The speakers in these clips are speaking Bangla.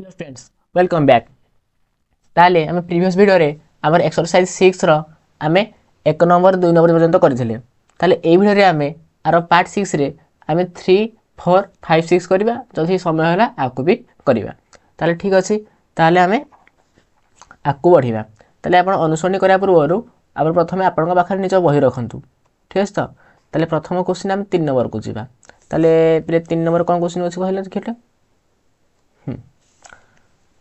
হ্যালো ফ্রেন্ডস ওয়েলকম ব্যাক তাহলে আমি প্রিভিয়াস ভিডিওরে আমার এক্সরসাইজ সিক্সর আমি এক নম্বর দুই নম্বর পর্যন্ত করে তাহলে এই ভিডিওরে আমি আর পার্ট সিক্সরে আমি থ্রি ফোর ফাইভ সিক্স করা যদি সময় হল আকু বি করা তাহলে ঠিক আছে তাহলে আমি আকু বড়া তাহলে আপনার অনুসরণী করা পূর্বর আপনার প্রথমে আপনার পাখে নিজ বহি রাখতু ঠিক আছে তো তাহলে প্রথম কোশ্চিন আমি তিন নম্বরকু যা তাহলে তিন নম্বর কোন কোশ্চিন অছি কহিলেন দেখলে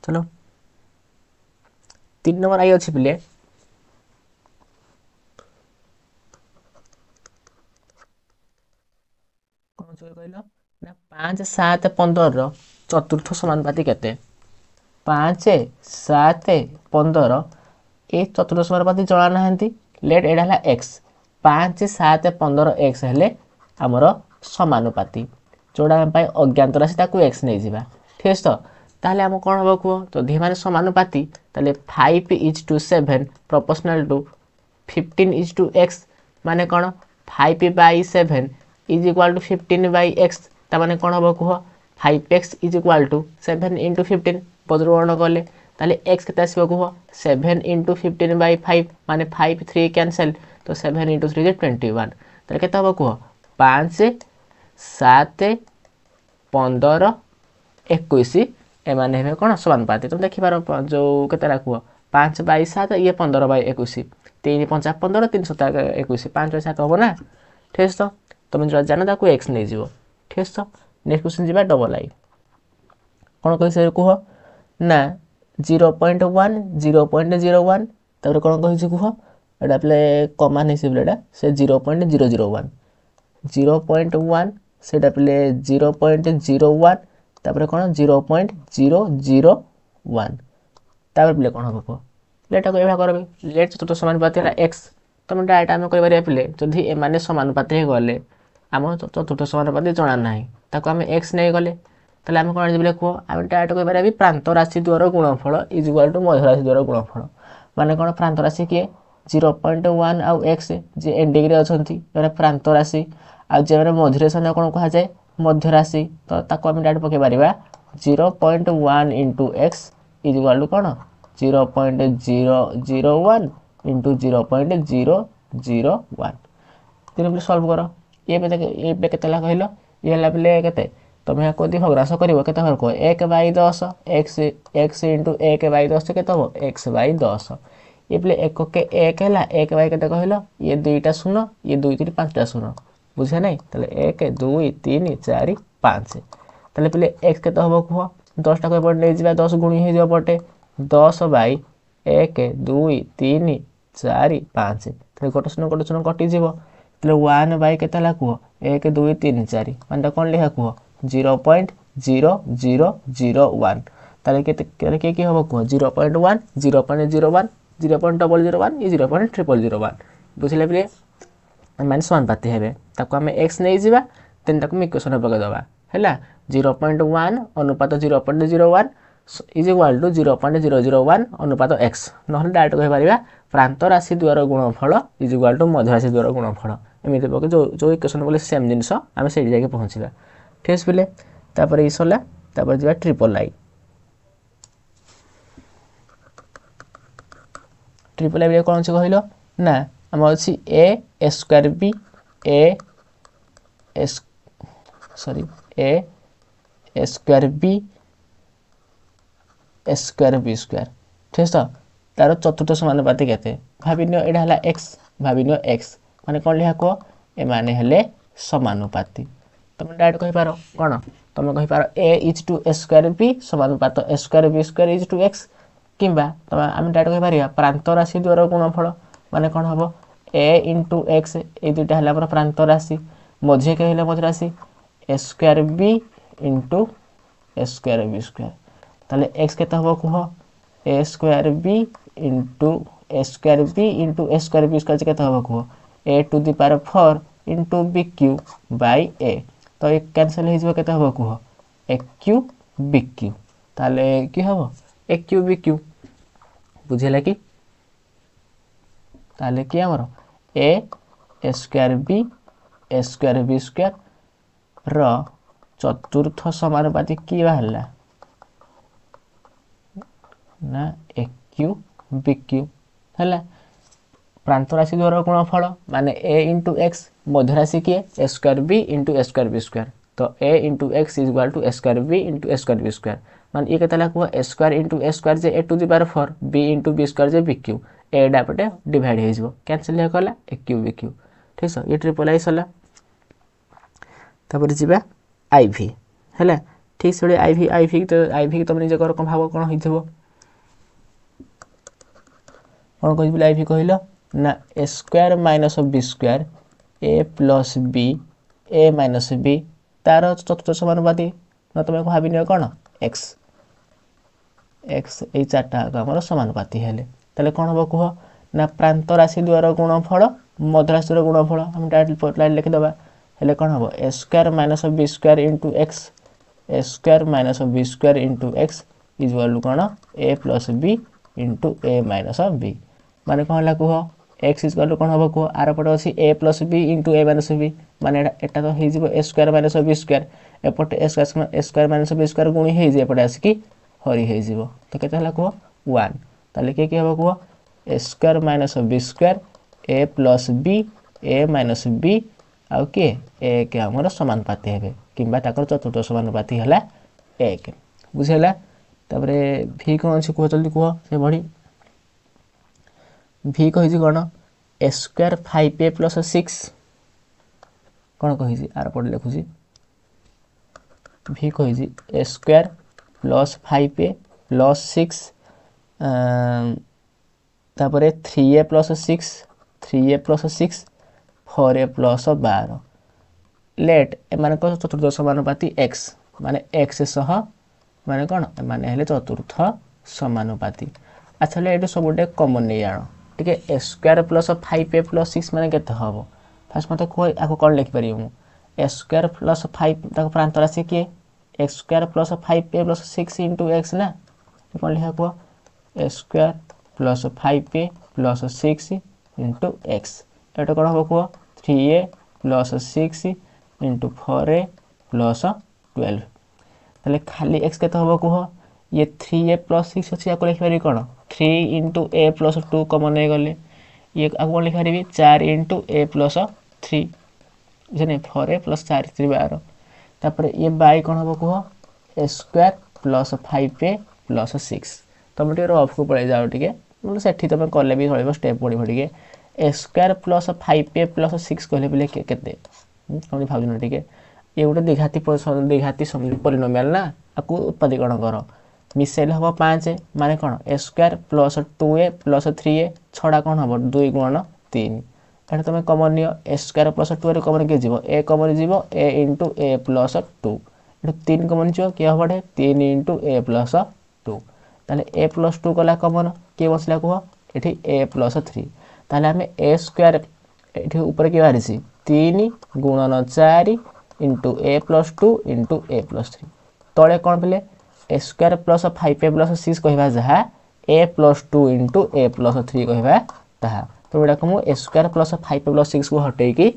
ଚାଲ ତିନି ନମ୍ବର ଆଇ ଅଛି ପିଲେ କ'ଣ କହିଲ ନା ପାଞ୍ଚ ସାତ ପନ୍ଦରର ଚତୁର୍ଥ ସମାନୁପାତି କେତେ ପାଞ୍ଚ ସାତ ପନ୍ଦର ଏ ଚତୁର୍ଥ ସମାନୁପାତି ଜଣାନାହାନ୍ତି ଲେଟ୍ ଏଇଟା ହେଲା ଏକ୍ସ ପାଞ୍ଚ ସାତ ପନ୍ଦର ଏକ୍ସ ହେଲେ ଆମର ସମାନୁପାତି ଯେଉଁଟା ଆମ ପାଇଁ ଅଜ୍ଞାତ ରାଶି ତାକୁ ଏକ୍ସ ନେଇଯିବା ଠିକ୍ ଅଛି ତ তাহলে আমি କ'ଣ ହେବ କୁହ ଯଦି ଏମାନେ ସମାନୁପାତି ତାହେଲେ five is to seven proportional to fifteen is to x ମାନେ କ'ଣ five by seven is equal to fifteen by x ତା ମାନେ କ'ଣ ହେବ କୁହ five x is equal to seven into fifteen ବଦ୍ରବରଣ କଲେ তাহলে এক্স কেতে আসবে কুহ seven into fifteen by five মানে ফাইভ থ্রি ক্যানসেল তো seven into three twenty one তাহলে কেতে হব কুহ পাঁচ সাত পনেরো একুশ ଏମାନେ ହେବେ କ'ଣ ସମାନୁପାତି ତ ଦେଖିବାର ଯେଉଁ କେତେଟା କୁହ ପାଞ୍ଚ ବାଇ ସାତ ଇଏ ପନ୍ଦର ବାଇ ଏକୋଇଶ ତିନି ପଞ୍ଚା ପନ୍ଦର ତିନି ସତ ଏକୋଇଶ ପାଞ୍ଚ ବାଇ ସାତ ହେବ ନା ଠିକ୍ ଅଛି ତ ତୁମେ ଯେଉଁଟା ଜାଣ ତାକୁ ଏକ୍ସ ନେଇଯିବ ଠିକ୍ ଅଛି ତ ନେକ୍ସଟ କ୍ୱେଶ୍ଚିନ୍ ଯିବା ଡବଲ ଆଇ କ'ଣ କହିଛି କୁହ ନା zero point one zero point zero one ତାପରେ କ'ଣ କହିଛି କୁହ ଏଇଟା ପିଲେ କମା ନେଇଛି ପିଲେ ଏଇଟା ସେ zero point zero zero one zero point one ସେଇଟା ପିଲେ ଜିରୋ ପଏଣ୍ଟ ଜିରୋ ୱାନ୍ ତାପରେ କ'ଣ zero point zero zero one ତାପରେ ପିଲେ କ'ଣ ହେବ କୁହ ପିଲେ ଏଟାକୁ ଏହା କରବି ଲେଟ୍ ଚତୁର୍ଥ ସମାନୁପାତି ହେଲା ଏକ୍ସ ତମେ ଡାଇରେକ୍ଟ ଆମେ କହିପାରିବା ପିଲେ ଯଦି ଏମାନେ ସମାନୁପାତି ହେଇଗଲେ ଆମ ଚତୁର୍ଥ ସମାନୁପାତି ଜଣା ନାହିଁ ତାକୁ ଆମେ ଏକ୍ସ ନେଇଗଲେ ତାହେଲେ ଆମେ କ'ଣ ବୋଲେ କୁହ ଆମେ ଡାଇରେକ୍ଟ କହିପାରିବା ପ୍ରାନ୍ତ ରାଶି ଦ୍ୱର ଗୁଣଫଳ ଇଜ୍ ଇକ୍ୱାଲ୍ ଟୁ ମଧ୍ୟ ରାଶି ଦ୍ୱର ଗୁଣଫଳ ମାନେ କ'ଣ ପ୍ରାନ୍ତ ରାଶି କିଏ ଜିରୋ ପଏଣ୍ଟ ୱାନ୍ ଆଉ ଏକ୍ସ ଯିଏ ଏଣ୍ଡିଙ୍ଗରେ ଅଛନ୍ତି ଯେଉଁମାନେ ପ୍ରାନ୍ତ ରାଶି ଆଉ ଯେଉଁମାନେ ମଝିରେ ସେମାନେ କ'ଣ କୁହାଯାଏ मध्य राशि तो ताको आम डायरेक्ट पकई पार zero point one into x is equal to कौन zero point zero zero one into zero point zero zero one तीन सल्व कर ये के कहल ये बोले के तुम्हें यहाँ कौन भग्रास कर एक बै दस एक्स एक्स इंटु एक बै दस कत एक्स ये बोले एक के एक है एक बै के कहल ये दुईटा शून ये दुई तीन पाँचटा शून्य ବୁଝିଲା ନାହିଁ ତାହେଲେ ଏକ ଦୁଇ ତିନି ଚାରି ପାଞ୍ଚ ତାହେଲେ ପିଲେ ଏକ୍ସ କେତେ ହେବ କୁହ ଦଶଟାକୁ ଏପଟେ ନେଇଯିବା ଦଶ ଗୁଣି ହେଇଯିବ ପଟେ ଦଶ ବାଇ ଏକ ଦୁଇ ତିନି ଚାରି ପାଞ୍ଚ ତାହେଲେ ଗୋଟେ ଶୂନ ଗୋଟେ ଶୂନ କଟିଯିବ ତାହେଲେ ୱାନ୍ ବାଇ କେତେ ହେଲା କୁହ ଏକ ଦୁଇ ତିନି ଚାରି ମାନେ ତାକୁ କ'ଣ ଲେଖା କୁହ zero point zero zero zero one ତାହେଲେ କେତେ ତାହେଲେ କିଏ କିଏ ହେବ କୁହ zero point one zero point zero one zero point double zero one ই zero point triple zero one বুঝলে বলে মাইনাস ওয়ান পাতি হবে ତାକୁ ଆମେ ଏକ୍ସ ନେଇଯିବା ଦେନ୍ ତାକୁ ଆମେ ଇକ୍ୱେସନ୍ରେ ପକାଇଦେବା ହେଲା ଜିରୋ ପଏଣ୍ଟ ୱାନ୍ ଅନୁପାତ zero point zero one is equal to zero point zero zero one ଅନୁପାତ ଏକ୍ସ ନହେଲେ ଡାଇରେକ୍ଟ କହିପାରିବା ପ୍ରାନ୍ତରାଶି ଦ୍ୱାର ଗୁଣଫଳ ଇଜ୍ ଇକ୍ୱାଲ୍ ଟୁ ମଧ୍ୟରାଶି ଦ୍ୱାର ଗୁଣଫଳ ଏମିତି ପକାଇ ଯେଉଁ ଯେଉଁ ଇକ୍ୱେସନ୍ ବୋଲେ ସେମ୍ ଜିନିଷ ଆମେ ସେଇଠି ଯାଇକି ପହଞ୍ଚିବା ଠିକ୍ ଅଛି ପିଲେ ତାପରେ ଇ ସରିଲା ତାପରେ ଯିବା ଟ୍ରିପଲ୍ ଆଇ ଟ୍ରିପଲ୍ ଆଇରେ କ'ଣ ଅଛି କହିଲ ନା ଆମର ଅଛି A A square B A S sorry A square B square B square ঠিক আছে তার চতুর্থ সমানুপাতিক এতে ভাবি নিও এটা হল এক্স ভাবি নিও এক্স মানে কোণ লিখা কুহ এমানে হলে সমানুপাতি তুমি ডাইরেক্ট কহিপার কোণ তুমি কহিপার A is to A square B সমানুপাত A square B square is to x কিংবা তুমি আমি ডাইরেক্ট কহিপারিবা প্রান্ত রাশি দ্বার গুণফল মানে কোণ হব এ ইন্টু এক্স এই দুইটা হল আমার প্রান্ত রাশি ମଝିରେ କାହିଁ ହେଲା ପଚରା ଆସି A square B into A square B square ତାହେଲେ ଏକ୍ସ କେତେ ହେବ କୁହ ଏ ସ୍କୋୟାର ବି ଇଣ୍ଟୁ ଏ ସ୍କୋୟାର ବି ଇଣ୍ଟୁ ଏ ସ୍କୋୟାର ବି ସ୍କୋୟାର କେତେ ହେବ କୁହ A to the power four into B cube by A ତ ଏ କ୍ୟାନସଲ୍ ହେଇଯିବ କେତେ ହେବ କୁହ ଏ କ୍ୟୁ ବି କ୍ୟୁ ତାହେଲେ କି ହେବ ଏ କ୍ୟୁ ବି କ୍ୟୁ ବୁଝିହେଲା କି ତାହେଲେ କି ଆମର A A square B A square B square र चतुर्थ समानुपाती की बाहर ना ए क्यू बी क्यू है प्रांतराशि द्वारा गुणफल माने ए इंटू एक्स मध्यराशि किए A square B into A square B square तो A into x is equal to A square B into A square B square माने ये कहता कह A square into A square जे A to the power four B into B square जे बी क्यू एडापटे हो कैनसल हो ए क्यू बी ठीक है ये ट्रिपल आई सरला ତାପରେ ଯିବା ଆଇ ଭି ହେଲା ଠିକ୍ ସେଭଳି I V I V I V ତୁମେ ନିଜ ଘର କ'ଣ ଭାବ କ'ଣ ହେଇଥିବ କ'ଣ କହିବି ଆଇ ଭି କହିଲ ନା A square minus B square A plus B A minus B ତାର ଚତୁର୍ଥ ସମାନବାଦୀ ନା ତୁମେ ଭାବି ନିଅ କ'ଣ ଏକ୍ସ ଏକ୍ସ ଏଇ ଚାରିଟା ଆଗ ଆମର ସମାନପାତି ହେଲେ ତାହେଲେ କ'ଣ ହେବ କୁହ ନା ପ୍ରାନ୍ତ ରାଶି ଦ୍ୱାର ଗୁଣଫଳ ମଧ୍ୟରାଶିର ଗୁଣଫଳ ଆମେ ଟାଇଟଲ୍ ଲେଖିଦେବା ହେଲେ କ'ଣ ହେବ A square minus of B square into x A square minus of B square into x equal to କ'ଣ A plus B into A minus of B ମାନେ କ'ଣ ହେଲା କୁହ ଏକ୍ସ ଇଜୁଆଲ୍ ଟୁ କ'ଣ ହେବ କୁହ ଆରପଟେ ଅଛି A plus B into A minus B ମାନେ ଏଇଟା ଏଇଟା ତ ହେଇଯିବ ଏ square minus of B square ଏପଟେ A square A square minus of B square ଗୁଣି ହେଇଯିବ ଏପଟେ ଆସିକି ହରି ହେଇଯିବ ତ କେତେ ହେଲା କୁହ ୱାନ୍ ତାହେଲେ କିଏ କିଏ ହେବ କୁହ ଏ square minus of B square A plus B A minus B ଆଉ କିଏ ଏକ ଆମର ସମାନପାତି ହେବେ କିମ୍ବା ତାଙ୍କର ଚତୁର୍ଥ ସମାନପାତି ହେଲା ଏକ ବୁଝିହେଲା ତାପରେ ଭି କ'ଣ ଅଛି କୁହ ଜଲ୍ଦି କୁହ ସେଭଳି ଭି କହିଛି କ'ଣ ଏ square five A plus six କ'ଣ କହିଛି ଆର ପଟେ ଲେଖୁଛି ଭି କହିଛି A square plus five A plus six ତାପରେ three A plus six three A plus six four A plus ବାର ଲେଟ୍ ଏମାନଙ୍କ ଚତୁର୍ଥ ସମାନୁପାତି ଏକ୍ସ ମାନେ ଏକ୍ସ ସହ ମାନେ କ'ଣ ଏମାନେ ହେଲେ ଚତୁର୍ଥ ସମାନୁପାତି ଆଚ୍ଛା ହେଲେ ଏଇଠୁ ସବୁଟେ କମନ୍ ନେଇ ଆଣ ଟିକେ A square plus five A plus six ମାନେ କେତେ ହେବ ଫାଷ୍ଟ ମୋତେ କୁହ ଆକୁ କ'ଣ ଲେଖିପାରିବି ମୁଁ ଏ ସ୍କୋୟାର୍ ପ୍ଲସ୍ ଫାଇଭ୍ ତାକୁ ପ୍ରାନ୍ତରାଶି କିଏ x square plus five A plus six into x ନା କ'ଣ ଲେଖା କୁହ A square plus five A plus six into x एट कौन हम कह three A plus six into four A plus twelve तेल खाली एक्स के कह ये थ्री ए प्लस सिक्स अच्छे आपको लिखिपर कौन three into A plus two common ले गले ये आपको कौन लिखिपर चार इंटु ए प्लस थ्री बुझे फोर ए प्लस चार थ्री बार तापर ये बै कौन हम कह A square plus five A plus six तुम टे रफ को पलि जाओ टे से तुम कले भी चलो स्टेप बढ़ी टी A square plus five A plus six कह के भावन टे ये गोटे दीघाती दीघाती परिणमियाल ना आपको उत्पादीकरण कर मिसेल हम पाँच मान कौन A square plus two A plus three A छा कौन हम दुई गुण तीन एट तुम कमन नि स्क्वायर प्लस टू रे कमन किए ए कमन जीव A into A plus two तीन कमन जीव किए हम तीन इंटु ए प्लस टू तेल ए प्लस टू कला कमन किए बसला कह ये ए प्लस थ्री তাহলে আমি এ স্কোয়ার এটি উপরে কি বাহারিছি তিন গুণন চারি ইন্টু এ প্লস টু ইন্টু এ প্লস থ্রি তলে କ'ଣ ପିଲେ A square plus five A plus six କହିବା ଯାହା A plus two into A plus three କହିବା ତାହା ତ ଏଗୁଡ଼ାକୁ ମୁଁ A square plus five A plus ସିକ୍ସକୁ ହଟେଇକି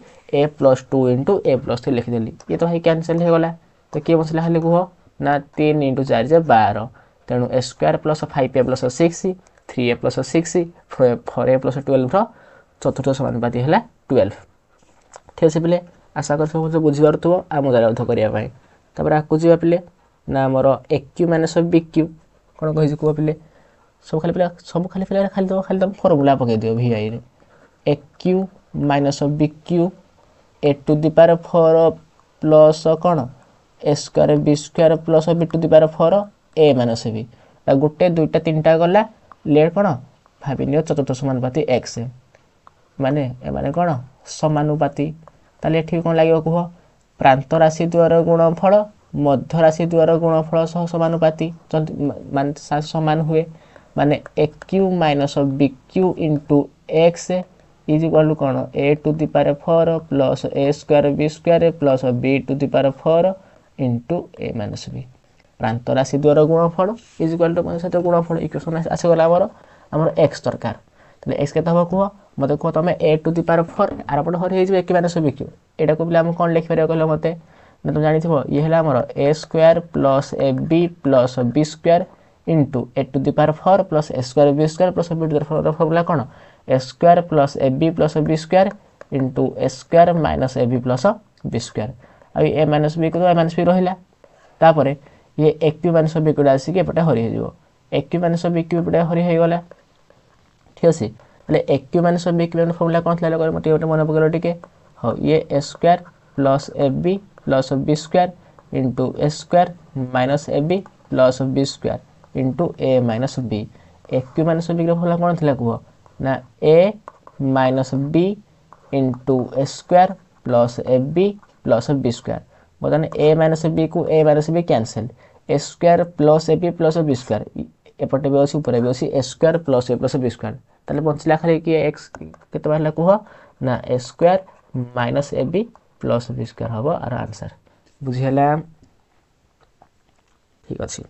A plus two into A plus three ଲେଖିଦେଲି ଇଏ ତ ଭାଇ କ୍ୟାନସଲ୍ ହୋଇଗଲା ତ କିଏ ବସିଲା ହେଲେ କୁହ ନା ତିନି ଇଣ୍ଟୁ ଚାରି ଯେ ବାର ତେଣୁ A square plus five A plus six three A plus six four A plus টুয়েলভর চতুর্থ সমানুপাতি হল টুয়েলভ ঠিক আছে পিলে আশা করি সমস্ত বুঝিপারুথিব আর মজা লাগ্ধ করা তাপরে আকু যা পিলে না আমার এক কিউ মাইনস বি কিউ কোণ কী কুহ পিলে সব খালি পিলা সব খালি পিলা খালি দেব খালি তুমি ফর্মুলা পকাই দিও ভি আইরে এক cube minus B cube A to the power four plus কোণ A square B square plus B to the power four A minus B গোটে দুইটা তিনটা গলা লেয়ার କ'ଣ ଭାବିନିଅ ଚତୁର୍ଥ ସମାନୁପାତି ଏକ୍ସ ମାନେ ଏମାନେ କ'ଣ ସମାନୁପାତି ତାହେଲେ ଏଠି କ'ଣ ଲାଗିବ କୁହ ପ୍ରାନ୍ତରାଶି ଦ୍ୱୟର ଗୁଣଫଳ ମଧ୍ୟରାଶି ଦ୍ୱୟର ଗୁଣଫଳ ସହ ସମାନୁପାତି ମାନେ ସମାନ ହୁଏ ମାନେ A cube minus B cube into x is equal କ'ଣ A to the power four plus A square B square plus B to the power four into A minus B প্রান্তরাশি দ্বারা গুণফল ইজিকাল টু মানে সହିତ গুণফল ইকুয়েসন ଆସିଗଲା ଆମର ଆମର ଏକ୍ସ ଦରକାର ତାହେଲେ ଏକ୍ସ କେତେ ହେବ କୁହ ମୋତେ କୁହ ତୁମେ ଏ to the power four ଆରପଟ Hari ହେଇଯିବ ଏ କି ମାନେ ସବୁ କ୍ୟୁ ଏଇଟାକୁ ପିଲା ଆମେ କ'ଣ ଲେଖିପାରିବା କହିଲ ମୋତେ ନା ତୁମେ ଜାଣିଥିବ ଇଏ ହେଲା ଆମର A square plus A B plus B square into A to the power four plus A square B square plus B to the power formula কোণ A square plus A B plus B square into A square minus A B plus B square ଆଉ A minus b A minus ବି ରହିଲା ତାପରେ ଇଏ ଏକ ପି ମାନେ ସବୁ ଇକ୍ୟୁଟା ଆସିକି ଏପଟେ ହରି ହେଇଯିବ ଏକ ପି ମାନେ ସବୁ ଇକ୍ୟୁ ଏପଟେ ହରି ହେଇଗଲା ଠିକ୍ ଅଛି ତାହେଲେ ଏକ କ୍ୟୁ ମାନେ ସବୁ ଇକ୍ୟୁବେଣ୍ଟ ଫର୍ମୁଲା କ'ଣ ଥିଲା ଲୋକ ମୋତେ ଗୋଟେ ମନେ ପକେଇଲ ଟିକେ ହଉ ଇଏ a square plus A B plus B square into A square minus a B plus B square into A minus b a cube ମାନେ ସବୁ ଇକ୍ୟୁର ଫର୍ମୁଲା କ'ଣ ଥିଲା କୁହ ନା a minus b into A square plus A B plus B square बताने ए माइनस बी को a minus b cancel a square plus a B plus B square एपटे भी अच्छी उपरे भी अच्छी ए square plus a plus B square ताले बचला खाली किए एक्स के कह ना ए square minus a B plus B square हम आर आंसर बुझीगला ঠিক আছে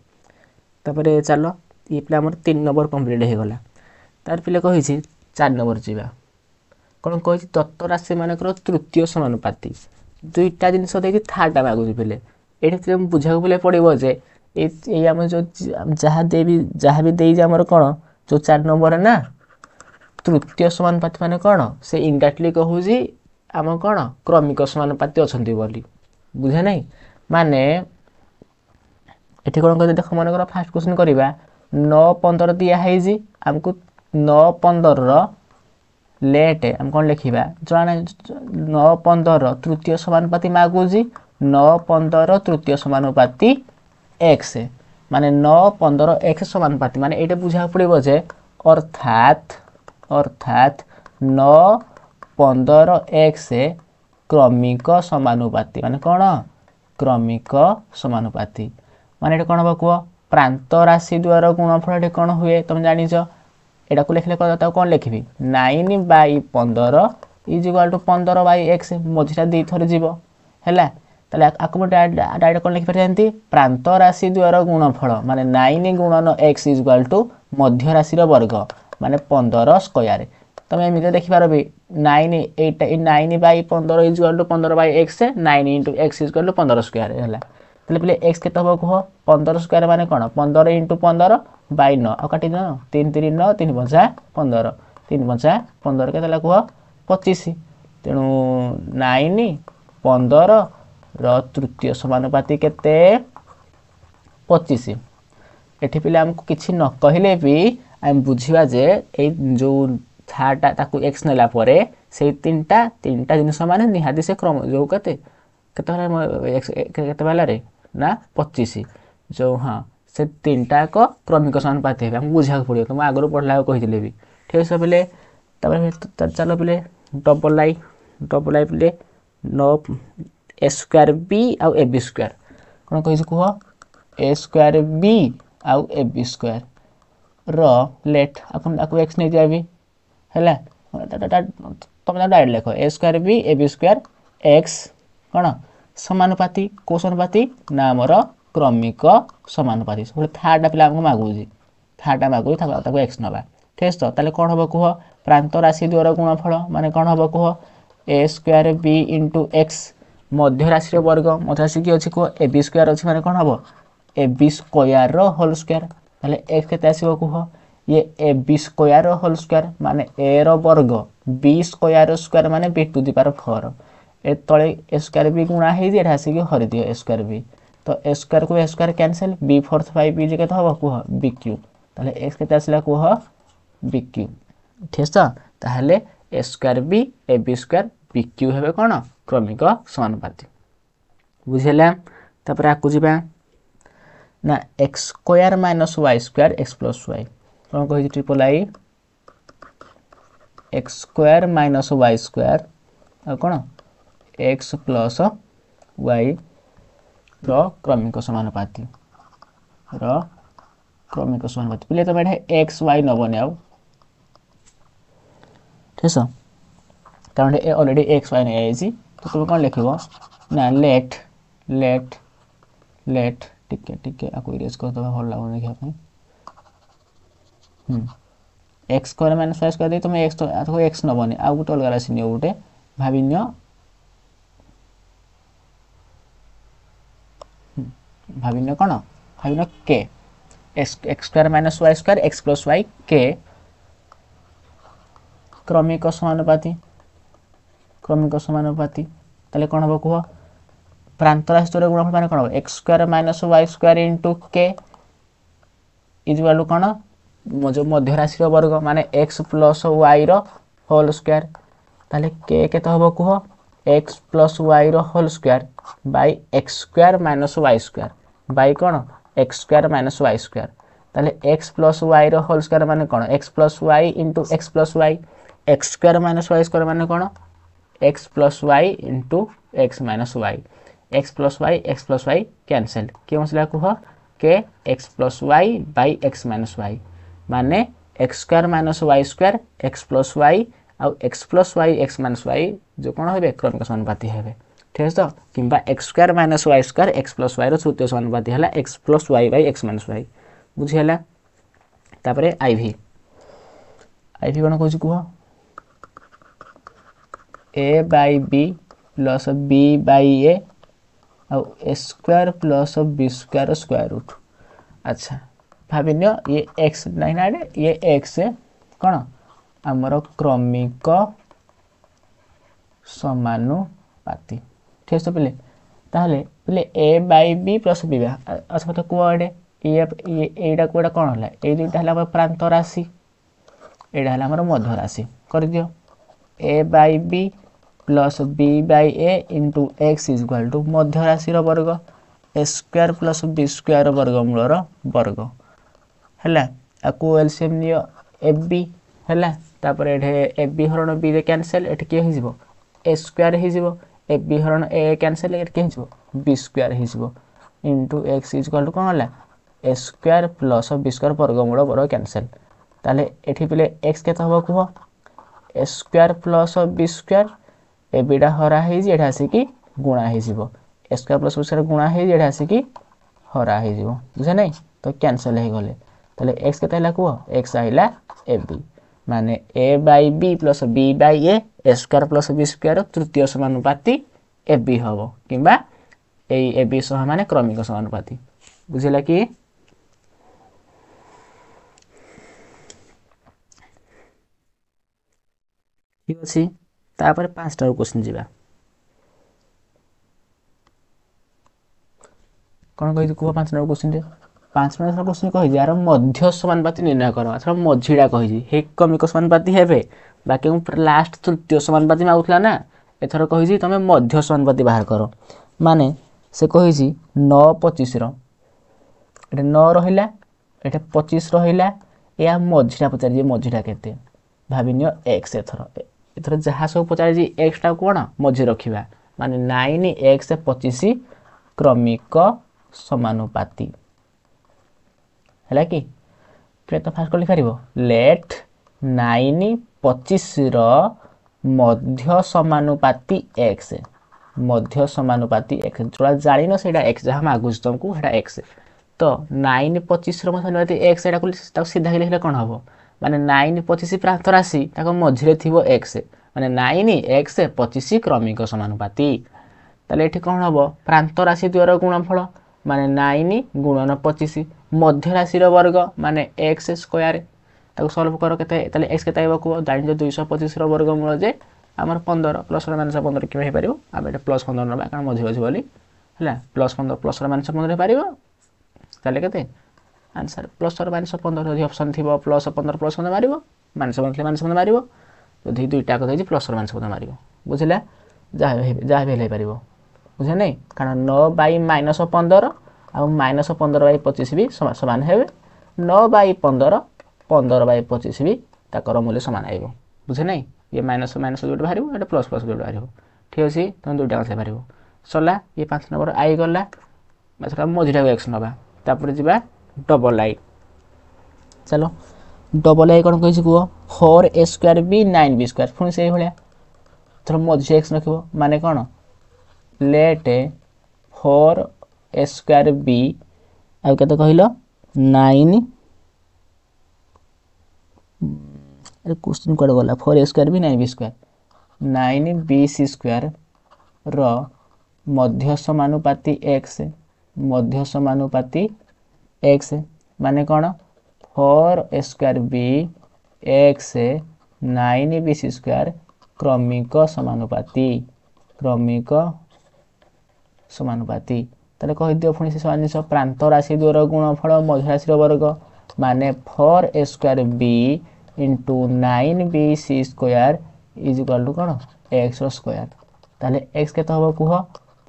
তাপরে চাল ইয়ে পিলা আমার তিন নম্বর কমপ্লিট হয়ে তার পিলা কী চার নম্বর যা কোণ কে তত্ত্ব রাশি মানকর তৃতীয় সমানুপাতি ଦୁଇଟା ଜିନିଷ ଦେଇକି ଥାର୍ଡ଼ଟା ମାଗୁଛି ବୋଲେ ଏଠି ମୁଁ ବୁଝିବାକୁ ପିଲେ ପଡ଼ିବ ଯେ ଏଇ ଆମେ ଯେଉଁ ଯାହା ଦେବି ଯାହା ବି ଦେଇଛି ଆମର କ'ଣ ଯେଉଁ ଚାରି ନମ୍ବର ନା ତୃତୀୟ ସମାନପାତି ମାନେ କ'ଣ ସେ ଇଣ୍ଡାକ୍ଟଲି କହୁଛି ଆମ କ'ଣ କ୍ରମିକ ସମାନପାତି ଅଛନ୍ତି ବୋଲି ବୁଝେ ନାହିଁ ମାନେ ଏଠି କ'ଣ କହିଲେ ଦେଖ ମନେକର ଫାଷ୍ଟ କ୍ୱେଶ୍ଚିନ୍ କରିବା ନଅ ପନ୍ଦର ଦିଆ ହେଇଛି ଆମକୁ ନଅ ପନ୍ଦରର ଲେଟ୍ ଆମେ କ'ଣ ଲେଖିବା ଜଣେ ନଅ ପନ୍ଦର ତୃତୀୟ ସମାନୁପାତି ମାଗୁଛି ନଅ ପନ୍ଦର ତୃତୀୟ ସମାନୁପାତି এক্স মানে ন পনেরো এক্স সমানুপাতি মানে এটা বুঝা পড়ব যে অর্থাৎ অর্থাৎ ন পনেরো এক্স ক্রমিক সমানুপাতি মানে কোণ ক্রমিক সমানুপাতি মানে এটা কোণ হব কুহ প্রান্ত রাশি দ্বার গুণফল এটি কোণ হুয়ে তুমি জাণিছ এটাকে লেখিলে তাকে কম লেখিবি নাইন বাই পনের ইজ ইকুয়াল টু পনের বাই এক্স মঝিটা দুই থর যাব হ্যাঁ তাহলে আকু ডাইরেক্ট কম লেখিপারি এমনি প্রান্ত রাশি দ্বয়ের গুণফল মানে নাইন গুণন এক্স ইজ ইকুয়াল টু মধ্য রাশির বর্গ মানে পনের স্কোয়ার তুমি এমনি দেখিপার নাইন এইটা নাইন বাই পনের ইজ ইকুয়াল টু পনের by x nine into x is equal to পনের স্কোয়ার হ্যাঁ তাহলে পিলে এক্স কেতে হব কুহ পনের স্কোয়ার মানে কোণ পনের ইন্টু পনের ବାଇନ ଆଉ କାଟିଦେଲ ତିନି ତିନି ନଅ ତିନି ପଞ୍ଚା ପନ୍ଦର ତିନି ପଞ୍ଚା ପନ୍ଦର କେତେ ହେଲା କୁହ ପଚିଶ ତେଣୁ ନାଇନ ପନ୍ଦରର ତୃତୀୟ ସମାନୁପାତି କେତେ ପଚିଶ ଏଠି ପିଲା ଆମକୁ କିଛି ନ କହିଲେ ବି ଆମେ ବୁଝିବା ଯେ ଏଇ ଯେଉଁ ଥାଟା ତାକୁ ଏକ୍ସ ନେଲା ପରେ ସେଇ ତିନିଟା ତିନିଟା ଜିନିଷ ମାନେ ନିହାତି ସେ କ୍ରମ ଯେଉଁ କେତେ କେତେ ହେଲା କେତେ ବେଲାରେ ନା ପଚିଶ ଯେଉଁ ହଁ ସେ ତିନିଟା ଯାକ କ୍ରମିକ ସମାନୁପାତି ହେବେ ଆମକୁ ବୁଝିବାକୁ ପଡ଼ିବ ତ ମୁଁ ଆଗରୁ ପଢ଼ିଲାକୁ କହିଥିଲି ବି ଠିକ୍ ଅଛି ପିଲେ ତାପରେ ଚାଲ ପିଲେ ଡବଲ୍ ଆଇ ଡବଲ୍ ଆଇ ପିଲେ ନ ଏ ସ୍କୋୟାର ବି ଆଉ ଏ ବି ସ୍କୋୟାର କ'ଣ କହିଛି କୁହ ଏ ସ୍କୋୟାର ବି ଆଉ ଏ ବି ସ୍କୋୟାର୍ ର ଲେଟ୍ ଆପଣ ତାକୁ ଏକ୍ସ ନେଇଯିବା ବି ହେଲା ତୁମେ ତାକୁ ଡାଇରେକ୍ଟ ଲେଖ a square b a B square x କ'ଣ ସମାନୁପାତି କେଉଁ ସମାନୁପାତି ନା ଆମର ক্রমিক সমানুপাতিক ସବୁବେଳେ ଥାର୍ଡ଼ଟା ପିଲା ଆମକୁ ମାଗୁଛି ଥାର୍ଡ଼ଟା ମାଗୁଛି ତାକୁ ତାକୁ ଏକ୍ସ ନେବା ଠିକ୍ ତ ତାହେଲେ କ'ଣ ହେବ କୁହ ପ୍ରାନ୍ତ ରାଶି ଦ୍ୱର ଗୁଣଫଳ ମାନେ କ'ଣ ହେବ କୁହ ଏ ସ୍କୋୟାର ବି ଇଣ୍ଟୁ ଏକ୍ସ ମଧ୍ୟ ରାଶିର ବର୍ଗ ମଧ୍ୟ ରାଶି କି ଅଛି କୁହ ଏ ବି ସ୍କୋୟାର ଅଛି ମାନେ କ'ଣ ହେବ ଏ ବି ସ୍କୋୟାରର ହୋଲ୍ ସ୍କୋୟାର ତାହେଲେ ଏକ୍ସ କେତେ ଆସିବ କୁହ ଇଏ a B square whole square ମାନେ ଏର ବର୍ଗ ବି ସ୍କୋୟାର ସ୍କୋୟାର ମାନେ ବି ଟୁ ଦି ପାର ଫୋର ଏ ତଳେ ଏ ସ୍କୋୟାର ବି ଗୁଣା ହେଇଛି ଏଠି ଆସିକି ହରିଦିଅ ଏ ସ୍କୋୟାର ବି तो ए स्क्वायर को a square cancel b fourth five b जगह हम कह बी क्यूब तेल एक्स के आसा कह बी क्यूब ठीक तो, ताहले a square b A b square b cube हे कौन क्रमिक समानुपाती बुझेगा तापर आगे ना x square minus y square x plus y कौन कह triple I x square minus y square कौन एक्स प्लस वाई रमिक सामानुपाती रमिक सामानुपाती क्रमिक तब एक्स वाई नबने अब ठीक छ कारण अलरेडी एक्स वाई नहीं आई तो तुम कौन लेखेको ना लेट लेट लेट टिके टिके आपको इरेज कर ଭଲ भल लगे देखा x square minus five square देख तुम एक्स तो एक्स नबने आउ गोटे अलग राशि नि गोटे भाव भाविन कौन भाविन के x square minus y square x plus y के क्रमिक सामानुपाति क्रमिक सामानुपाति कौन हम कह प्रांत राशि गुणफल मान कौन x square minus y square into के इज वालू कौन जो मध्यराशि वर्ग मान x plus y whole square ताल के कत हम कह x plus y whole square by x square minus y square by কোণ x square minus y square তাহলে এক্স প্লস ওয়াইর হোল স্কোয়ার মানে কোণ x plus y into x plus y x square minus y square মানে কোণ x plus y into x minus y x plus y x plus y cancel কি মশলা কুহ কে x plus y by x minus y মানে x square minus y square x plus y ଆଉ x plus y x minus y ଯେଉଁ କ'ଣ ହେବେ କ୍ରମିକ ସମାନୁପାତି ହେବେ ঠিক আছে কিংবা x square minus y square x plus ওয়াইর তৃতীয় সমানুপাতি হল x plus y by x minus y বুঝিগলা তাপরে আইভি আইভি কোণ কହୁଛି কুহ a by b plus b by a ଆଉ a square plus B square square root ଆଚ୍ଛା ଭାବି ନିଅ ଇଏ ଏକ୍ସ ନାଇନ୍ ଆଡ଼େ ଇଏ ଏକ୍ସ କ'ଣ ଆମର କ୍ରମିକ ସମାନୁପାତି ঠিক আছে পিলে তাহলে পিলে a by b plus b আচ্ছা মতো কুহ এটে ইয়ে এইটা কুয়াটা কোণ হল এই দুইটা হল আমার প্রান্ত রাশি এইটা হল আমার মধ্য রাশি করে দিও a by b plus b by a into x is equal to মধ্য রাশির বর্গ a square plus B square ବର୍ଗମୂଳର ବର୍ଗ ହେଲା ଆକୁ ଏଲ୍ସିଏମ୍ ନିଅ ଏ ବି ହେଲା ତାପରେ ଏଠି ଏ ବି ହରଣ ବିରେ କ୍ୟାନସେଲ୍ ଏଠି କିଏ ହେଇଯିବ ଏ ସ୍କୋୟାର ହେଇଯିବ एक विहरण ए क्यानसेल ଏଇଟା ହେଇଯିବ ବି ସ୍କୋୟାର ହେଇଯିବ ଇଣ୍ଟୁ ଏକ୍ସ ଇଜିକାଲ୍ ଟୁ କ'ଣ ହେଲା a square plus B square ବର୍ଗମୂଳ ବଡ଼ କ୍ୟାନସେଲ୍ ତାହେଲେ ଏଠି ପିଲେ ଏକ୍ସ କେତେ ହେବ କୁହ ଏ square plus B square a ବିଟା ହରା ହେଇଛି ଏଠି ଆସିକି ଗୁଣା ହେଇଯିବ ଏ ସ୍କୋୟାର ପ୍ଲସ୍ ବି ସ୍କୋୟାର ଗୁଣା ହେଇଛି ଏଠି ଆସିକି ହରା ହେଇଯିବ ବୁଝେ ନାହିଁ ତ କ୍ୟାନସେଲ୍ ହେଇଗଲେ ତାହେଲେ ଏକ୍ସ କେତେ ହେଲା କୁହ ଏକ୍ସ ଆସିଲା ଏ ବି মানে a by b plus b by a a square plus B square তৃতীয় সমানুপাতি এ বি হব কিংবা এই এ বি সহ মানে ক্রমিক সমানুপাতি বুঝিলা কি ঠিক আছে তারপরে পাঁচটার কোশ্চিন যা କ'ଣ କହିଛୁ କୁହ ପାଞ୍ଚ ନମ୍ବର କୋଶ୍ଚିନ୍ରେ ପାଞ୍ଚ ମାସ କୋଶ୍ଚିନ୍ କହିଛି ଆର ମଧ୍ୟ ସମାନପାତି ନିର୍ଣ୍ଣୟ କର ଏଥର ମଝିଟା କହିଛି ହେକମିକ ସମାନପାତି ହେବେ ବାକି ମୁଁ ଲାଷ୍ଟ ତୃତୀୟ ସମାନପାତି ମାଗୁଥିଲା ନା ଏଥର କହିଛି ତୁମେ ମଧ୍ୟ ସମାନପାତି ବାହାର କର ମାନେ ସେ କହିଛି ନଅ ପଚିଶର ଏଠି ନଅ ରହିଲା ଏଠି ପଚିଶ ରହିଲା ଏହା ମଝିଟା ପଚାରିଛି ମଝିଟା କେତେ ଭାବିନିଅ ଏକ୍ସ ଏଥର ଏଥର ଯାହା ସବୁ ପଚାରିଛି ଏକ୍ସଟା କ'ଣ ମଝି ରଖିବା ମାନେ ନାଇନ୍ ଏକ୍ସ ପଚିଶ କ୍ରମିକ ସମାନୁପାତି ହେଲା କି ତ ଫାଷ୍ଟ ଲେଖିପାରିବ ଲେଟ୍ ନାଇନ୍ ପଚିଶର ମଧ୍ୟ ସମାନୁପାତି ଏକ୍ସ ମଧ୍ୟ ସମାନୁପାତି ଏକ୍ସ ଯେଉଁଟା ଜାଣିନ ସେଇଟା ଏକ୍ସ ଯାହା ମାଗୁଛି ତୁମକୁ ସେଇଟା ଏକ୍ସ ତ ନାଇନ୍ ପଚିଶର ମଧ୍ୟ ସମାନୁପାତି ଏକ୍ସ ଏଇଟାକୁ ତାକୁ ସିଧା ଲେଖିଲେ କ'ଣ ହେବ ମାନେ ନାଇନ୍ ପଚିଶ ପ୍ରାନ୍ତ ରାଶି ତାଙ୍କ ମଝିରେ ଥିବ ଏକ୍ସ ମାନେ ନାଇନ୍ ଏକ୍ସ ପଚିଶ କ୍ରମିକ ସମାନୁପାତି ତାହେଲେ ଏଠି କ'ଣ ହେବ ପ୍ରାନ୍ତ ରାଶି ଦ୍ୱାରା ଗୁଣଫଳ ମାନେ ନାଇନ୍ ଗୁଣନ ପଚିଶ ମଧ୍ୟରାଶିର ବର୍ଗ ମାନେ ଏକ୍ସ ସ୍କୋୟାର ତାକୁ ସଲ୍ଭ କର କେତେ ତାହେଲେ ଏକ୍ସ କେତେ ଆଇବ କୁହ ଜାଣିଛ ଦୁଇଶହ ପଚିଶର ବର୍ଗମୂଳ ଯେ ଆମର ପନ୍ଦର ପ୍ଲସ୍ର ମାଇନସ୍ ପନ୍ଦର କେବେ ହେଇପାରିବ ଆମେ ଏଇଟା ପ୍ଲସ୍ ପନ୍ଦର ନେବା କାରଣ ମଝିରେ ଅଛି ବୋଲି ହେଲା ପ୍ଲସ୍ ପନ୍ଦର ପ୍ଲସ୍ର ମାଇନସ୍ ପନ୍ଦର ହେଇପାରିବ ତାହେଲେ କେତେ ଆନ୍ସର୍ ପ୍ଲସ୍ର ମାଇନସ୍ ପନ୍ଦର ଯଦି ଅପସନ୍ ଥିବ ପ୍ଲସ୍ ପନ୍ଦର ପ୍ଲସ୍ ପନ୍ଦର ମାରିବ ମାଇନସ୍ ପନ୍ଦର ଥିଲେ ମାଇନସ୍ ପନ୍ଦର ମାରିବ ଯଦି ଦୁଇଟା କଥା ହେଇଛି ପ୍ଲସ୍ର ମାଇନସ୍ ପନ୍ଦର ମାରିବ ବୁଝିଲା ଯାହା ଯାହା ବି ହେଲେ ହେଇପାରିବ ବୁଝିଲା ନାହିଁ କାରଣ ନଅ ବାଇ ମାଇନସ୍ ପନ୍ଦର ଆଉ ମାଇନସ୍ ପନ୍ଦର ବାଇ ପଚିଶ ବି ସମାନ ହେବେ ନଅ ବାଇ ପନ୍ଦର ପନ୍ଦର ବାଇ ପଚିଶ ବି ତାଙ୍କର ମୂଲ୍ୟ ସମାନ ହେବ ବୁଝେ ନାହିଁ ଇଏ ମାଇନସ୍ ମାଇନସ୍ ଯେଉଁଠି ବାହାରିବ ଏଇଟା ପ୍ଲସ୍ ପ୍ଲସ୍ ଯେଉଁଠି ବାହାରିବ ଠିକ୍ ଅଛି ତୁମେ ଦୁଇଟା ମାସ ବାହାରିବ ସରିଲା ଇଏ ପାଞ୍ଚ ନମ୍ବର ଆଇ ଗଲା ସେଟା ମଝିଟାକୁ ଏକ୍ସ ନେବା ତାପରେ ଯିବା ଡବଲ୍ ଆଇ ଚାଲ ଡବଲ୍ ଆଇ କ'ଣ କହିଛି କୁହ four a square b nine b square ପୁଣି ସେଇଭଳିଆ ଧର ମଝି ଏକ୍ସ ରଖିବ ମାନେ କ'ଣ let four a square b ଆଉ କେତେ କହିଲ ନାଇନ୍ ଆରେ କୋଶ୍ଚିନ୍ କୁଆଡ଼େ ଗଲା four a square b nine b square nine b c ସ୍କୋୟାରର ମଧ୍ୟ ସମାନୁପାତି ଏକ୍ସ ମଧ୍ୟ ସମାନୁପାତି ଏକ୍ସ ମାନେ କ'ଣ four square b x nine b c square ক্রমিক সমানুপাতি ক্রমিক সমানুপাতি ତାହେଲେ କହିଦିଅ ପୁଣି ସେ ସମାନ ଜିନିଷ ପ୍ରାନ୍ତ ରାଶି ଦ୍ୱର ଗୁଣଫଳ ମଝି ରାଶିର ବର୍ଗ ମାନେ four a square B into nine b c square is equal to କ'ଣ ଏକ୍ସର ସ୍କୋୟାର ତାହେଲେ ଏକ୍ସ କେତେ ହେବ କୁହ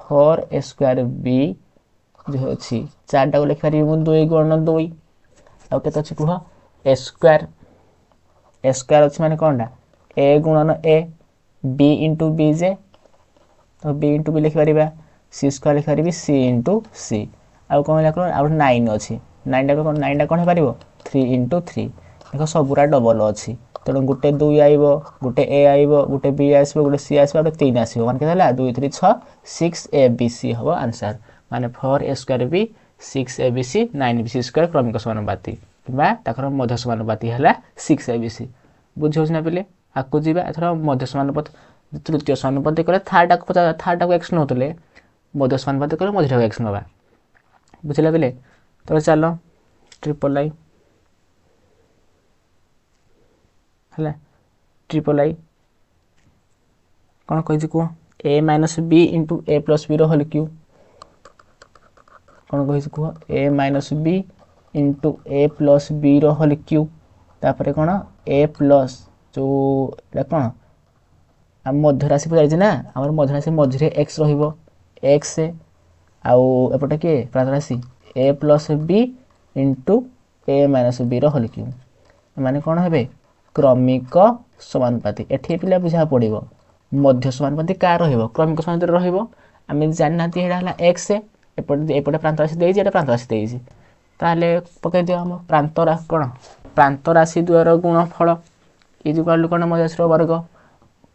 ଫୋର୍ ଏ ସ୍କୋୟାର ବି ଯେଉଁ ଅଛି ଚାରିଟାକୁ ଲେଖିପାରିବି ମୁଁ ଦୁଇ ଗୁଣ ଦୁଇ ଆଉ କେତେ ଅଛି କୁହ ଏ ସ୍କୋୟାର ଏ ସ୍କୋୟାର ଅଛି ମାନେ କ'ଣଟା ଏ ଗୁଣନ ଏ ବି ଇଣ୍ଟୁ ବି ଜେ ତ ବି ଇଣ୍ଟୁ ବି ଲେଖିପାରିବା ସି ସ୍କୋୟାର୍ ଲେଖିପାରିବି ସି ଇଣ୍ଟୁ ସି ଆଉ କ'ଣ ହେଲା କ'ଣ ଆଉ ନାଇନ୍ ଅଛି ନାଇନ୍ଟା କ'ଣ ନାଇନ୍ଟା କ'ଣ ହେଇପାରିବ ଥ୍ରୀ ଇଣ୍ଟୁ ଥ୍ରୀ ଦେଖ ସବୁରା ଡବଲ୍ ଅଛି ତେଣୁ ଗୋଟେ ଦୁଇ ଆଇବ ଗୋଟେ ଏ ଆଇବ ଗୋଟେ ବି ଆସିବ ଗୋଟେ ସି ଆସିବ ଗୋଟେ ତିନି ଆସିବ ମାନେ କେତେ ହେଲା ଦୁଇ ଥ୍ରୀ ଛଅ ସିକ୍ସ ଏ ବି ସି ହେବ ଆନ୍ସର୍ ମାନେ four a square b six a B c nine b c square କ୍ରମିକ ସମାନୁପାତି କିମ୍ବା ତାଙ୍କର ମଧ୍ୟ ସମାନୁପାତି ହେଲା ସିକ୍ସ ଏ ବି ସି ବୁଝି ହେଉଛି ନା ପିଲେ ଆକୁ ଯିବା ଏଥର ମଧ୍ୟ ସମାନୁପାତ ତୃତୀୟ ସମାନୁପାତି କଲେ ଥାର୍ଡ଼ଟାକୁ ଥାର୍ଡ଼ଟାକୁ ଏକ୍ସ ନେଉଥିଲେ মধ্য সম্পাদকের মধ্যে এক্স নেবা বুঝলা বেলে তবে চাল ট্রিপল আই হ্যাঁ ট্রিপল আই କ'ଣ କହିଛି କୁହ a minus b into A plus ବିର ହୋଲ୍ କ୍ୟୁ କ'ଣ କହିଛି କୁହ a minus b into A plus ବିର ହୋଲ୍ କ୍ୟୁ ତାପରେ କ'ଣ ଏ ପ୍ଲସ୍ ଯେଉଁ ଏଇଟା କ'ଣ ଆମ ମଧ୍ୟରାଶିକୁ ଯାଇଛି ନା ଆମର ମଧ୍ୟରାଶି ମଝିରେ ଏକ୍ସ ରହିବ এক্স ଆଉ ଏପଟେ କିଏ Prarthana c a plus B into A minus ବିର ହଲିକ୍ୟୁବ୍ ଏମାନେ କ'ଣ ହେବେ କ୍ରମିକ ସମାନପାତି ଏଠି ପିଲା ବୁଝା ପଡ଼ିବ ମଧ୍ୟ ସମାନପାତି କାହା ରହିବ କ୍ରମିକ ସମାନପାତି ରହିବ ଆମେ ଜାଣିନାହାନ୍ତି ଏଇଟା ହେଲା ଏକ୍ସ ଏପଟେ ଏପଟେ ପ୍ରାନ୍ତରାଶି ଦେଇଛି ଏଇଟା ପ୍ରାନ୍ତରାଶି ଦେଇଛି ତାହେଲେ ପକାଇ ଦିଅ ଆମ ପ୍ରାନ୍ତରା କ'ଣ ପ୍ରାନ୍ତରାଶି ଦ୍ୱୟର ଗୁଣଫଳ ଇଜ୍ ଇକ୍ୱାଲ୍ ଟୁ କ'ଣ ମଜାଶର ବର୍ଗ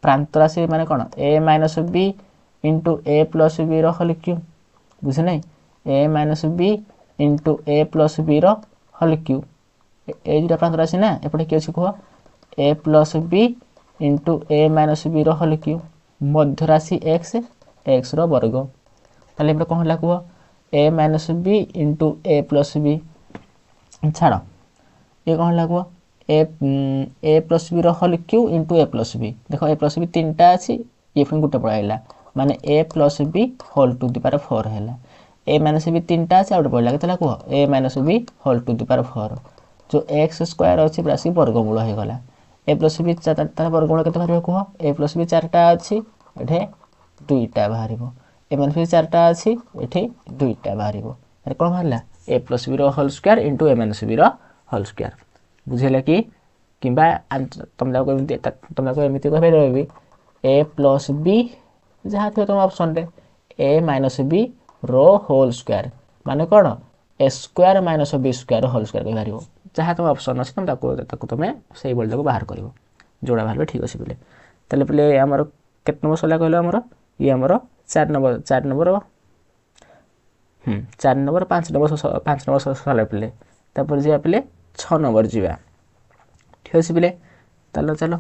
ପ୍ରାନ୍ତରାଶି ମାନେ କ'ଣ a minus b into A plus বির হল কিউ বুঝে নাই a minus b into A plus বির হল কিউ এই দুইটা প্রান্তর আছে না এপটে কি আছে কুহ a plus b into a minus বির হল কিউ মধ্যরাশি এক্স এক্সর বর্গ তাহলে এপটে কম হল কুহ a minus b into A plus b ছাড় ইয়ে কম হল কুহ a a plus b whole cube into A plus b देख ए प्लस बी तीन टा अच्छी ये पुणी गोटे पलैला ମାନେ ଏ plus b whole to the power four ହେଲା ଏ ମାଇନସ୍ ବି ତିନିଟା ଅଛି ଆଉ ଗୋଟେ ପଡ଼ିଲା କେତେଟା କୁହ a minus b whole to the power four ଯେଉଁ ଏକ୍ସ ସ୍କୋୟାର୍ ଅଛି ପୁରା ଆସିକି ବର୍ଗମୂଳ ହେଇଗଲା ଏ ପ୍ଲସ୍ ବି ତା'ର ବର୍ଗମୂଳ କେତେ ବାହାରିବ କୁହ ଏ ପ୍ଲସ୍ ବି ଚାରିଟା ଅଛି ଏଠି ଦୁଇଟା ବାହାରିବ ଏ ମାଇନସ୍ ବି ଚାରିଟା ଅଛି ଏଠି ଦୁଇଟା ବାହାରିବ କ'ଣ ବାହାରିଲା ଏ ପ୍ଲସ୍ ବିର ହୋଲ୍ ସ୍କୋୟାର୍ ଇଣ୍ଟୁ ଏ ମାଇନସ୍ ବିର ହୋଲ୍ ସ୍କୋୟାର୍ ବୁଝିହେଲା କି କିମ୍ବା ତମେ ତାକୁ ଏମିତି ତମେ ତାକୁ ଏମିତି କହିପାରିବ ବି ଏ ପ୍ଲସ୍ ବି ଯାହା ଥିବ ତୁମ ଅପସନ୍ରେ ଏ ମାଇନସ୍ ବି ରୋ ହୋଲ୍ ସ୍କୋୟାର ମାନେ କ'ଣ ଏ ସ୍କୋୟାର ମାଇନସ୍ ବି ସ୍କୋୟାର ହୋଲ୍ ସ୍କୋୟାର କହିପାରିବ ଯାହା ତୁମ ଅପସନ୍ ଅଛି ତୁମେ ତାକୁ ତାକୁ ତୁମେ ସେଇଭଳି ତାକୁ ବାହାର କରିବ ଯେଉଁଟା ବାହାରିବ ଠିକ୍ ଅଛି ପିଲେ ତାହେଲେ ପିଲେ ଆମର କେତେ ନମ୍ବର ସରିଲା କହିଲ ଆମର ଇଏ ଆମର ଚାରି ନମ୍ବର ଚାରି ନମ୍ବର ହୁଁ ଚାରି ନମ୍ବର ପାଞ୍ଚ ନମ୍ବର ପାଞ୍ଚ ନମ୍ବର ସରିଲା ପିଲେ ତାପରେ ଯିବା ପିଲେ ଛଅ ନମ୍ବର ଯିବା ଠିକ୍ ଅଛି ପିଲେ ତାହେଲେ ଚାଲ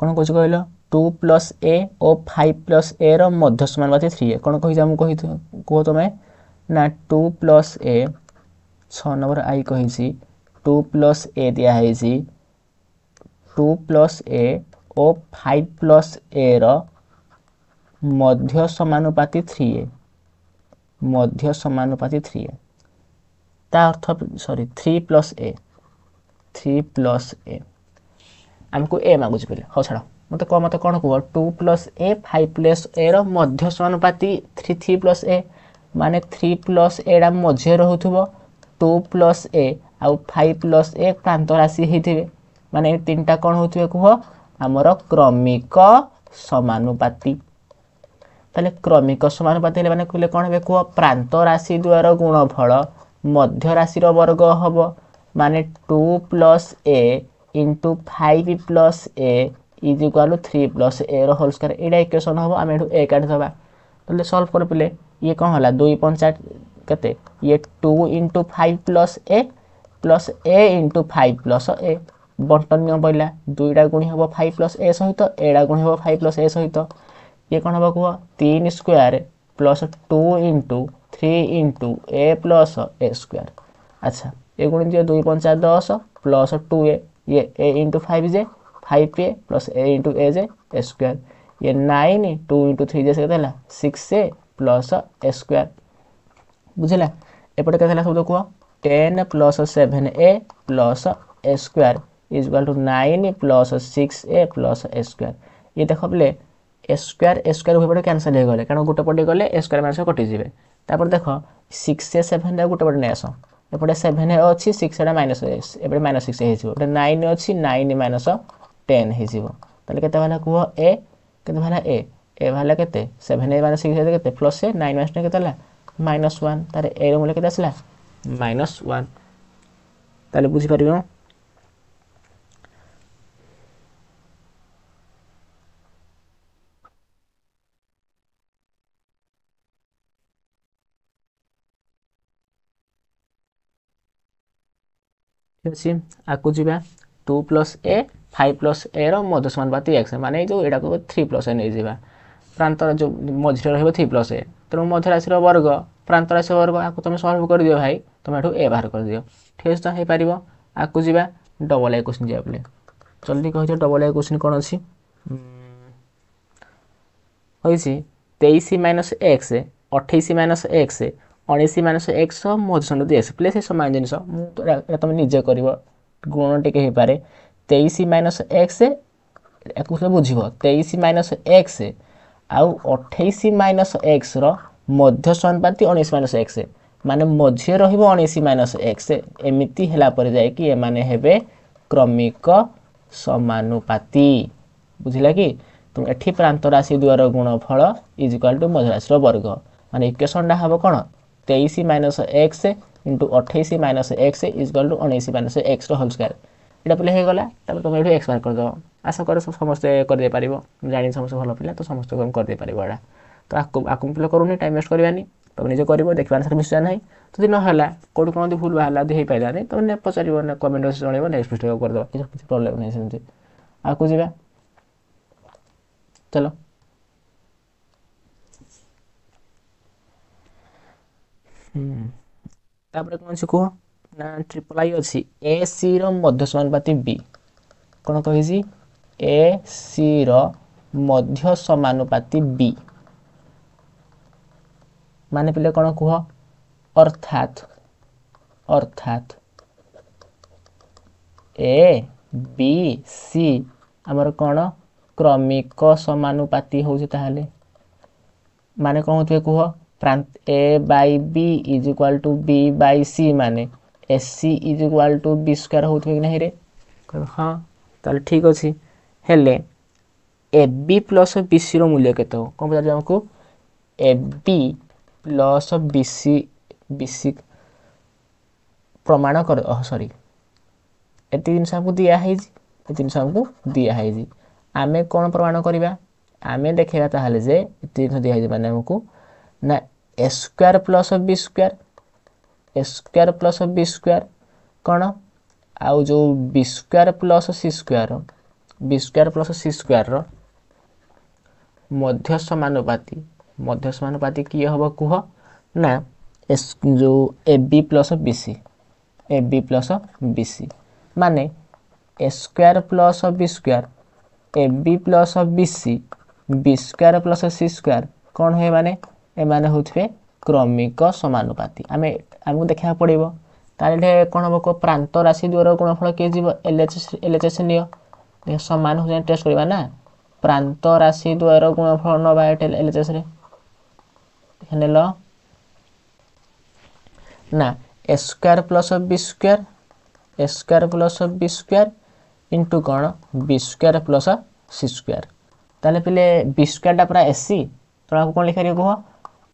କ'ଣ କହୁଛି କହିଲ ଟୁ ପ୍ଲସ୍ ଏ ଓ ଫାଇଭ୍ ପ୍ଲସ୍ ଏର ମଧ୍ୟ ସମାନ ବାତି ଥ୍ରୀ ଏ କ'ଣ କହିଛି ଆମକୁ କହି କୁହ ତୁମେ ନା ଟୁ ପ୍ଲସ୍ ଏ ଛଅ ନମ୍ବର ଆଇ କହିଛି ଟୁ ପ୍ଲସ୍ ଏ ଦିଆହେଇଛି ଟୁ ପ୍ଲସ୍ ଏ ଓ ଫାଇଭ୍ ପ୍ଲସ୍ ଏର ମଧ୍ୟ ସମାନୁପାତି ଥ୍ରୀ ଏ ମଧ୍ୟ ସମାନୁପାତି ଥ୍ରୀ ଏ ତା ଅର୍ଥ sorry three plus a three plus a ଆମକୁ ଏ ମାଗୁଛି କହିଲେ ହଉ ଛାଡ଼ ମୋତେ କହ ମୋତେ କ'ଣ କୁହ two plus a five plus ଏର ମଧ୍ୟ ସମାନୁପାତି ଥ୍ରୀ ଥ୍ରୀ ପ୍ଲସ୍ ଏ ମାନେ ଥ୍ରୀ ପ୍ଲସ୍ ଏଟା ମଝିରେ ରହୁଥିବ ଟୁ ପ୍ଲସ୍ ଏ ଆଉ ଫାଇଭ ପ୍ଲସ୍ ଏ କ୍ରାନ୍ତ ରାଶି ହେଇଥିବେ ମାନେ ତିନିଟା କ'ଣ ହେଉଥିବେ କୁହ ଆମର କ୍ରମିକ ସମାନୁପାତି ତାହେଲେ କ୍ରମିକ ସମାନୁପାତି ହେଲେ ମାନେ କହିଲେ କ'ଣ ହେବେ କୁହ ପ୍ରାନ୍ତ ରାଶି ଦ୍ୱାର ଗୁଣଫଳ ମଧ୍ୟ ରାଶିର ବର୍ଗ ହେବ ମାନେ two plus a into five plus a is equal to three plus ଏର ହୋଲ୍ ସ୍କୋୟାର୍ ଏଇଟା ଇକ୍ୱେସନ୍ ହେବ ଆମେ ଏଠୁ ଏ କାଟିଦେବା ବୋଲେ ସଲ୍ଭ କରିପାରିଲେ ଇଏ କ'ଣ ହେଲା ଦୁଇ ପଞ୍ଚା କେତେ ଇଏ two into five plus a plus a into five plus a ବଣ୍ଟନ ନିୟମ ପଡ଼ିଲା ଦୁଇଟା ଗୁଣି ହେବ ଫାଇଭ୍ ପ୍ଲସ୍ ଏ ସହିତ ଏଇଟା ଗୁଣି ହେବ ଫାଇଭ୍ ପ୍ଲସ୍ ଏ ସହିତ ଇଏ କ'ଣ ହେବ କୁହ ତିନି square plus two into three into ଏ ପ୍ଲସ୍ ଏ ସ୍କୋୟାର୍ ଆଚ୍ଛା ଏ ଗୁଣି ଦିଅ ଦୁଇ ପଞ୍ଚା ଦଶ ପ୍ଲସ୍ ଟୁ ଏ ये ए इंटू फाइव जे फाइव पे प्लस ए इंटू ए जे ए स्क्वायर ये नाइन टू इंटू थ्री जे से कहते six a plus a square बुझला एपटे कहते सब कह ten plus seven a plus a square is two nine plus six a plus a square ये देख बोले ए स्क्वायर ए स्क्वायर उभय पटे क्यानसल हो गए कारण गोटे पटे गले ए स्क्वायर मान सब कटिजे देख सिक्स ए सेभेन गोटे पटे नहीं आस এপটে সেভেন অছি সিক্স এটা মাইনস এপটে মাইনস সিক্স হয়েছে এপটে নাইন অছি নাইন মাইনস টেন হয়েছে তাহলে কেতে ভালা কুহ এ কেতে ভালা এ এ ভালা কেতে সেভেন এ মাইনস সিক্স কেতে প্লস এ নাইন মাইনস কেতে হল মাইনস ওয়ান তাহলে এর মূল্য কেতে আসলা মাইনস ওয়ান তাহলে বুঝিপারিব ଅଛି ଆକୁ ଯିବା two plus a five plus ଏର ମଧ୍ୟସମାନ ପାତି ଏକ୍ସ ମାନେ ଯେଉଁ ଏଇଟାକୁ ଥ୍ରୀ ପ୍ଲସ୍ ଏ ନେଇଯିବା ପ୍ରାନ୍ତର ଯେଉଁ ମଝିରେ ରହିବ ଥ୍ରୀ ପ୍ଲସ୍ ଏ ତେଣୁ ମଧ୍ୟରାଶିର ବର୍ଗ ପ୍ରାନ୍ତରାଶି ବର୍ଗ ଆକୁ ତୁମେ ସଲ୍ଭ କରିଦିଅ ଭାଇ ତୁମେ ଏଠୁ ଏ ବାହାର କରିଦିଅ ଠିକ୍ ଅଛି ତ ହେଇପାରିବ ଆକୁ ଯିବା ଡବଲ୍ ଏ କୋଶ୍ଚିନ୍ ଯିବା ବୋଲି ଜଲ୍ଦି କହିଛ ଡବଲ୍ ଏ କୋଶ୍ଚିନ୍ କ'ଣ ଅଛି ହୋଇଛି ତେଇଶ ମାଇନସ୍ ଏକ୍ସ ଅଠେଇଶ ମାଇନସ୍ ଏକ୍ସ ଅଢ଼େଇଶ ମାଇନସ ଏକ୍ସ ମୋ ଦୁଇ ଏକ୍ସ ପ୍ଲସ୍ ଏ ସମାନ ଜିନିଷ ମୁଁ ତୁମେ ନିଜେ କରିବ ଗୁଣ ଟିକେ ହେଇପାରେ ତେଇଶ ମାଇନସ୍ ଏକ୍ସ ୟାକୁ ବୁଝିବ ତେଇଶ ମାଇନସ୍ ଏକ୍ସ ଆଉ ଅଠେଇଶ ମାଇନସ୍ ଏକ୍ସର ମଧ୍ୟ ସମ୍ପାତି ଅଣେଇଶ ମାଇନସ ଏକ୍ସ ମାନେ ମଝିରେ ରହିବ ଉଣେଇଶ ମାଇନସ୍ ଏକ୍ସ ଏମିତି ହେଲା ପରେ ଯାଇକି ଏମାନେ ହେବେ କ୍ରମିକ ସମାନୁପାତି ବୁଝିଲା କି ତେଣୁ ଏଠି ପ୍ରାନ୍ତ ରାଶି ଦ୍ୱୟର ଗୁଣଫଳ ଇଜ୍ ଇକ୍ୱାଲ୍ ଟୁ ମଧ୍ୟରାଶିର ବର୍ଗ ମାନେ ଇକ୍ୱେସନ୍ଟା ହେବ କ'ଣ तेईस माइनस एक्स इंटू अठाईस माइनस एक्स इजगल टू उन्नीस माइनस एक्स होल स्क्वायर यहाँ पिला होगा तब तुम ये एक्सपायर करदेव आशा कर समस्ते करदे पार जाणी समस्ते भल पिला तो समस्त करदे पार यहाँ तो आपको पिला करूनी टाइम वेस्ट करानी तुम निजे कर देखिए आंसर मिसा ना तो যদি নহলা কোটি কোনদি ভুল বাহারা যদি হইপাইলানি তুমি পচারিব না কমেন্ট বক্স জনাইব নেক্সট ভিডিও করদেব কিছু প্রবলেম নাই সেমতি আগু যা চলো ତାପରେ କ'ଣ ଅଛି କୁହ ନା ଟ୍ରିପଲ୍ ଆଇ ଅଛି ଏ ସିର ମଧ୍ୟ ସମାନୁପାତି ବି କ'ଣ କହିଛି ଏ ସିର ମଧ୍ୟ ସମାନୁପାତି ବି ମାନେ ପିଲେ କ'ଣ କୁହ ଅର୍ଥାତ୍ ଅର୍ଥାତ୍ ଏ ବି ସି ଆମର କ'ଣ କ୍ରମିକ ସମାନୁପାତି ହେଉଛି ତାହେଲେ ମାନେ କ'ଣ ହେଉଥିବେ କୁହ প্রান্ত A by B is equal to B by C মানে A C is equal to B square ହେଉଥିବ କି ନାହିଁରେ କହିବ ହଁ ତାହେଲେ ଠିକ୍ ଅଛି ହେଲେ ଏ ବି ପ୍ଲସ୍ ବି ସିର ମୂଲ୍ୟ କେତେ ହେବ କ'ଣ ପଚାରୁଛି ଆମକୁ A B plus B C B C ପ୍ରମାଣ କର ସରି ଏତେ ଜିନିଷ ଆମକୁ ଦିଆହେଇଛି ଏ ଜିନିଷ ଆମକୁ ଦିଆହେଇଛି ଆମେ କ'ଣ ପ୍ରମାଣ କରିବା ଆମେ ଦେଖେଇବା ତାହେଲେ ଯେ ଏତେ ଜିନିଷ ଦିଆହେଇଛି ମାନେ ଆମକୁ ना ए square plus B square A square plus B square कौन आउ जो B square plus C square B square plus C square मध्य मध्य सामानुपाति किए हम कह ना जो A B plus B A B plus B C मान A square plus B square A B plus B C B square plus C square कौन है माने ଏମାନେ ହେଉଥିବେ କ୍ରମିକ ସମାନୁପାତି ଆମେ ଆମକୁ ଦେଖିବାକୁ ପଡ଼ିବ ତାହେଲେ ଏଠି କ'ଣ ହେବ ପ୍ରାନ୍ତ ରାଶି ଦ୍ୱର ଗୁଣଫଳ କିଏ ଯିବ L H L H S ନିଅ ସମାନ ହେଉଛି ଟେଷ୍ଟ କରିବା ନା ପ୍ରାନ୍ତ ରାଶି ଦ୍ୱର ଗୁଣଫଳ ନେବା ଏଠି ଏଲ୍ ଏଚ୍ ଏସ୍ରେ ନେଲ ନା A square plus B square A square plus B square into କ'ଣ B square plus C square ତାହେଲେ ପିଲେ ବି ସ୍କୋୟାରଟା ପୁରା ଏସି ତ ଆକୁ କ'ଣ ଲେଖାଯିବ କୁହ